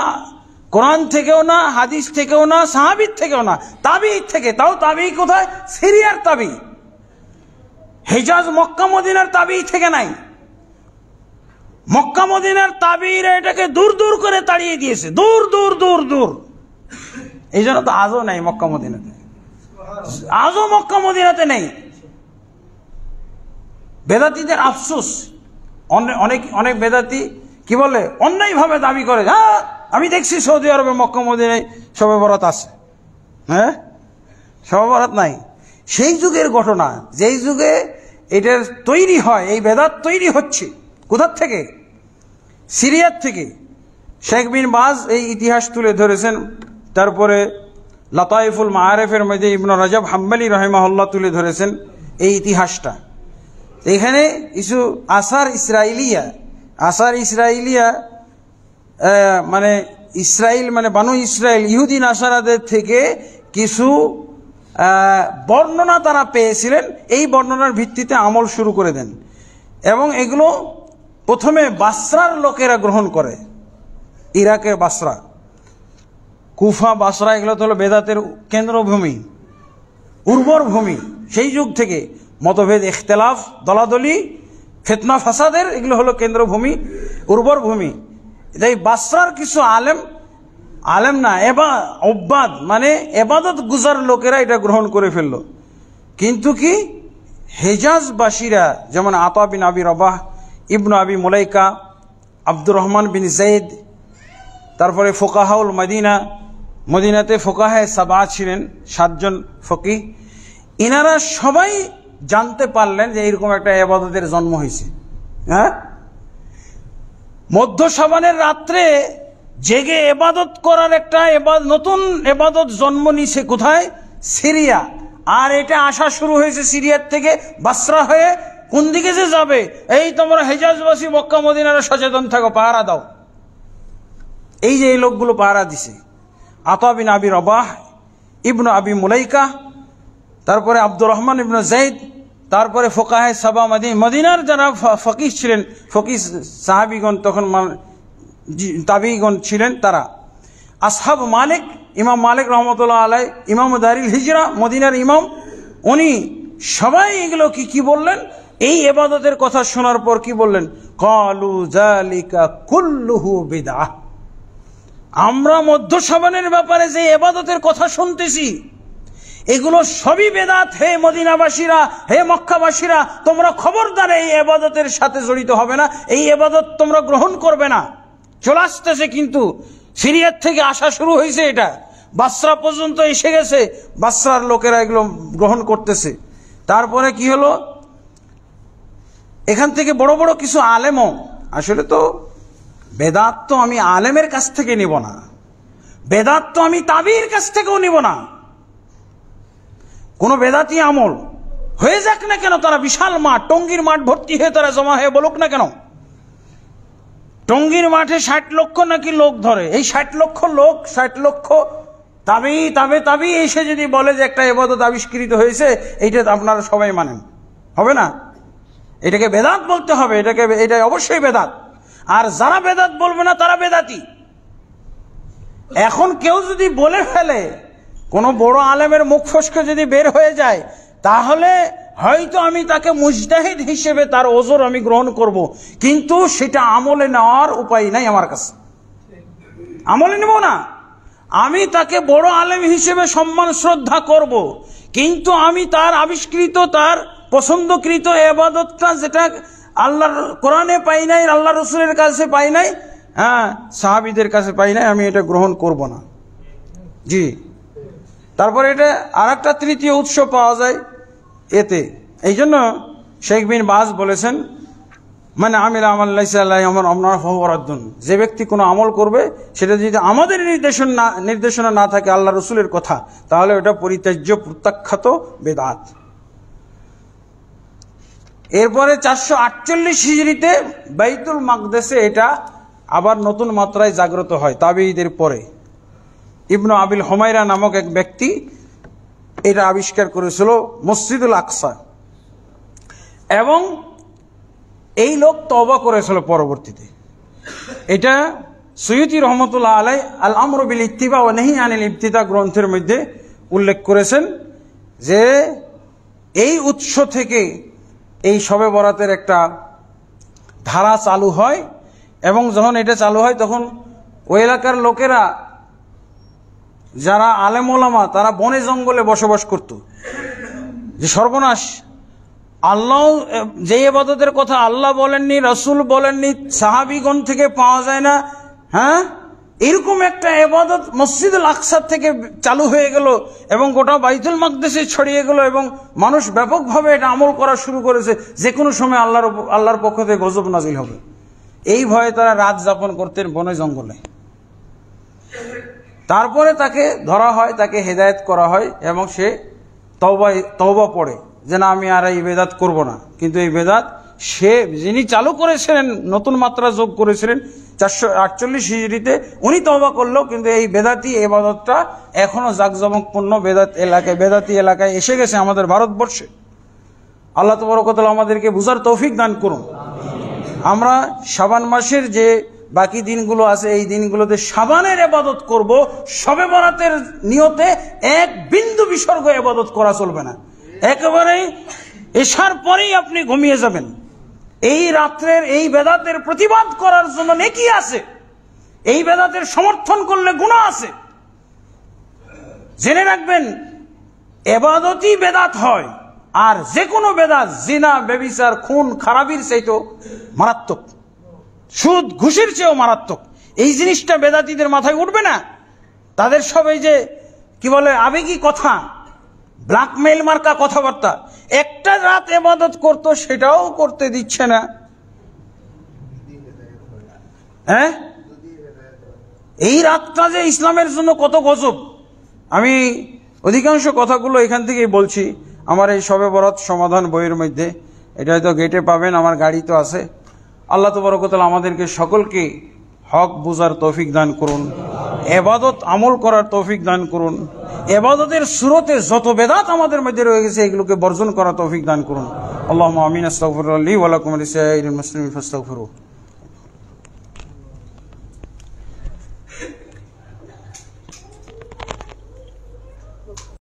কোরআন থেকেও না হাদিস থেকেও না সাহাবির থেকেও না তাবি থেকে তাও তাবি কোথায় সিরিয়ার তাবি হেজাজ মক্কা মদিনার তাবি থেকে নাই মক্কা মদিনার তাবির এটাকে দূর দূর করে তাড়িয়ে দিয়েছে দূর দূর দূর দূর এই জন্য তো আজও নাই মক্কা মদিনার আজও মক্কা মদিনাতে নেই বেদাতিদের আফসোস অনেক অনেক বেদাতি কি বলে অন্যায়ভাবে দাবি করে হ্যাঁ আমি দেখছি সৌদি আরবে মক্কা মদিনায় শবে বরাত আছে হ্যাঁ শবে বরাত নাই সেই যুগের ঘটনা যেই যুগে এটার তৈরি হয় এই বেদাত তৈরি হচ্ছে কোথার থেকে সিরিয়ার থেকে শেখ বিন বাজ এই ইতিহাস তুলে ধরেছেন তারপরে লতাইফুল মাহারেফের মধ্যে ইবন রাজাব হাম্বালি রহেমাহল্লা তুলে ধরেছেন এই ইতিহাসটা এখানে কিছু আসার ইসরায়েলিয়া আসার ইসরায়েলিয়া মানে ইসরায়েল মানে বানু ইসরায়েল ইহুদিন আসারাদের থেকে কিছু বর্ণনা তারা পেয়েছিলেন এই বর্ণনার ভিত্তিতে আমল শুরু করে দেন এবং এগুলো প্রথমে বাসরার লোকেরা গ্রহণ করে ইরাকের বাসরা কুফা বাসরা এগুলো তো হলো বেদাতের কেন্দ্রভূমি উর্বর ভূমি সেই যুগ থেকে মতভেদ এখতলাফ দলাদলি ফেতনা ফাসাদের এগুলো হলো কেন্দ্রভূমি উর্বর ভূমি তাই বাসরার কিছু আলেম আলেম না এবা অব্বাদ মানে এবাদত গুজার লোকেরা এটা গ্রহণ করে ফেলল কিন্তু কি হেজাজবাসীরা যেমন আতা বিন আবি রবাহ ইবনু আবি মোলাইকা আব্দুর রহমান বিন জৈদ তারপরে ফোকাহাউল মদিনা মদিনাতে ফোকাহে সাবা ছিলেন সাতজন ফকি ইনারা সবাই জানতে পারলেন যে এরকম একটা এবাদতের জন্ম হয়েছে হ্যাঁ মধ্য সাবানের রাত্রে জেগে এবাদত করার একটা নতুন এবাদত জন্ম নিছে কোথায় সিরিয়া আর এটা আসা শুরু হয়েছে সিরিয়ার থেকে বাসরা হয়ে কোন দিকে যে যাবে এই তোমরা হেজাজবাসী মক্কা মদিনারা সচেতন থাকো পাহারা দাও এই যে এই লোকগুলো পাহারা দিছে আতাবিন আবি রবাহ ইবনু আবি মুলাইকা তারপরে আব্দুর রহমান ইবনু জৈদ তারপরে ফোকাহে সাবা মাদিন মদিনার যারা ফকিস ছিলেন ফকিস সাহাবিগণ তখন তাবিগণ ছিলেন তারা আসহাব মালিক ইমাম মালিক রহমতুল্লাহ আলাই ইমাম দারিল হিজরা মদিনার ইমাম উনি সবাই এগুলো কি কি বললেন এই এবাদতের কথা শোনার পর কি বললেন কালু জালিকা কুল্লুহু বিদা আমরা মধ্য সাবানের ব্যাপারে যে এবাদতের কথা শুনতেছি এগুলো সবই বেদাত হে মদিনাবাসীরা হে মক্কাবাসীরা তোমরা খবরদার এই এবাদতের সাথে জড়িত হবে না এই এবাদত তোমরা গ্রহণ করবে না চলে আসতেছে কিন্তু সিরিয়ার থেকে আসা শুরু হয়েছে এটা বাসরা পর্যন্ত এসে গেছে বাসরার লোকেরা এগুলো গ্রহণ করতেছে তারপরে কি হলো এখান থেকে বড় বড় কিছু আলেমও আসলে তো বেদাত তো আমি আলেমের কাছ থেকে নিব না বেদাত তো আমি তাবির কাছ থেকেও নিব না কোনো বেদাতি আমল হয়ে যাক না কেন তারা বিশাল মাঠ টঙ্গির মাঠ ভর্তি হয়ে তারা জমা হয়ে বলুক না কেন টঙ্গির মাঠে ষাট লক্ষ নাকি লোক ধরে এই ষাট লক্ষ লোক ষাট লক্ষ তাবি তাবে তাবি এসে যদি বলে যে একটা এবাদত আবিষ্কৃত হয়েছে এইটা আপনারা সবাই মানেন হবে না এটাকে বেদাত বলতে হবে এটাকে এটা অবশ্যই বেদাত আর যারা বেদাত বলবে না তারা বেদাতি এখন কেউ যদি বলে ফেলে কোনো বড় আলেমের মুখ ফসকে যদি বের হয়ে যায় তাহলে হয়তো আমি তাকে মুজাহিদ হিসেবে তার ওজোর আমি গ্রহণ করব। কিন্তু সেটা আমলে নেওয়ার উপায় নাই আমার কাছে আমলে নেব না আমি তাকে বড় আলেম হিসেবে সম্মান শ্রদ্ধা করব। কিন্তু আমি তার আবিষ্কৃত তার পছন্দকৃত এবাদতটা যেটা আল্লাহর কোরআনে পাই নাই আল্লাহ রসুলের কাছে পাই নাই হ্যাঁ সাহাবিদের কাছে পাই নাই আমি এটা গ্রহণ করব না জি তারপরে এটা আর একটা তৃতীয় উৎস পাওয়া যায় এতে এই জন্য শেখ বিন বাজ বলেছেন মানে আমির আমাল্লাহ আমার আমনার হওয়ারাদ্দুন যে ব্যক্তি কোনো আমল করবে সেটা যদি আমাদের নির্দেশন না নির্দেশনা না থাকে আল্লাহ রসুলের কথা তাহলে ওটা পরিত্যাজ্য প্রত্যাখ্যাত বেদাত এরপরে চারশো আটচল্লিশ হিজড়িতে বাইতুল মাকদেশে এটা আবার নতুন মাত্রায় জাগ্রত হয় তাবিদের পরে ইবনু আবিল হোমাইরা নামক এক ব্যক্তি এটা আবিষ্কার করেছিল মসজিদুল আকসা এবং এই লোক তবা করেছিল পরবর্তীতে এটা সৈয়দি রহমতুল্লাহ আলাই আল আমরবিল ইত্তিবা ও নেহি আনিল ইফতিতা গ্রন্থের মধ্যে উল্লেখ করেছেন যে এই উৎস থেকে এই সবে বরাতের একটা ধারা চালু হয় এবং যখন এটা চালু হয় তখন ওই এলাকার লোকেরা যারা আলেমোলামা তারা বনে জঙ্গলে বসবাস করত যে সর্বনাশ আল্লাহ যে এবাদতের কথা আল্লাহ বলেননি রসুল বলেননি সাহাবিগণ থেকে পাওয়া যায় না হ্যাঁ এরকম একটা এবাদত মসজিদুল আকসার থেকে চালু হয়ে গেল এবং গোটা বাইতুল মাকদেশে ছড়িয়ে গেল এবং মানুষ ব্যাপকভাবে এটা আমল করা শুরু করেছে যে কোনো সময় আল্লাহর আল্লাহর পক্ষ থেকে গজব নাজিল হবে এই ভয়ে তারা রাত যাপন করতেন বনে জঙ্গলে তারপরে তাকে ধরা হয় তাকে হেদায়ত করা হয় এবং সে তওবা তওবা পড়ে যে না আমি আর এই বেদাত করব না কিন্তু এই বেদাত সে যিনি চালু করেছিলেন নতুন মাত্রা যোগ করেছিলেন চারশো আটচল্লিশ হিজড়িতে উনি তবা করলো কিন্তু এই বেদাতি এবাদতটা এখনও জাকজমকপূর্ণ বেদাত এলাকায় বেদাতি এলাকায় এসে গেছে আমাদের ভারতবর্ষে আল্লাহ তবরকতাল আমাদেরকে বুঝার তৌফিক দান করুন আমরা সাবান মাসের যে বাকি দিনগুলো আছে এই দিনগুলোতে সাবানের এবাদত করব সবে বরাতের নিয়তে এক বিন্দু বিসর্গ এবাদত করা চলবে না একেবারেই এসার পরেই আপনি ঘুমিয়ে যাবেন এই রাত্রের এই বেদাতের প্রতিবাদ করার জন্য নেকি আছে এই বেদাতের সমর্থন করলে গুণা আছে জেনে রাখবেন এবাদতই বেদাত হয় আর যে কোনো বেদাত জিনা বেবিচার খুন খারাপির চাইতো মারাত্মক সুদ ঘুষির চেয়েও মারাত্মক এই জিনিসটা বেদাতিদের মাথায় উঠবে না তাদের সবাই যে কি বলে আবেগী কথা ব্ল্যাকমেইল মার্কা কথাবার্তা একটা রাত এবাদত করত সেটাও করতে দিচ্ছে না হ্যাঁ এই রাতটা যে ইসলামের জন্য কত গজব আমি অধিকাংশ কথাগুলো এখান থেকেই বলছি আমার এই সবে বরাত সমাধান বইয়ের মধ্যে এটা হয়তো গেটে পাবেন আমার গাড়ি তো আছে আল্লাহ তো বরকতাল আমাদেরকে সকলকে হক বুজার তৌফিক দান করুন এবাদত আমল করার তৌফিক দান করুন এবাদতের সুরতে যত বেদাত আমাদের মধ্যে রয়ে গেছে এগুলোকে বর্জন করার তৌফিক দান করুন আল্লাহ আমিন আস্তাফর আলী ওয়ালাকুম আলী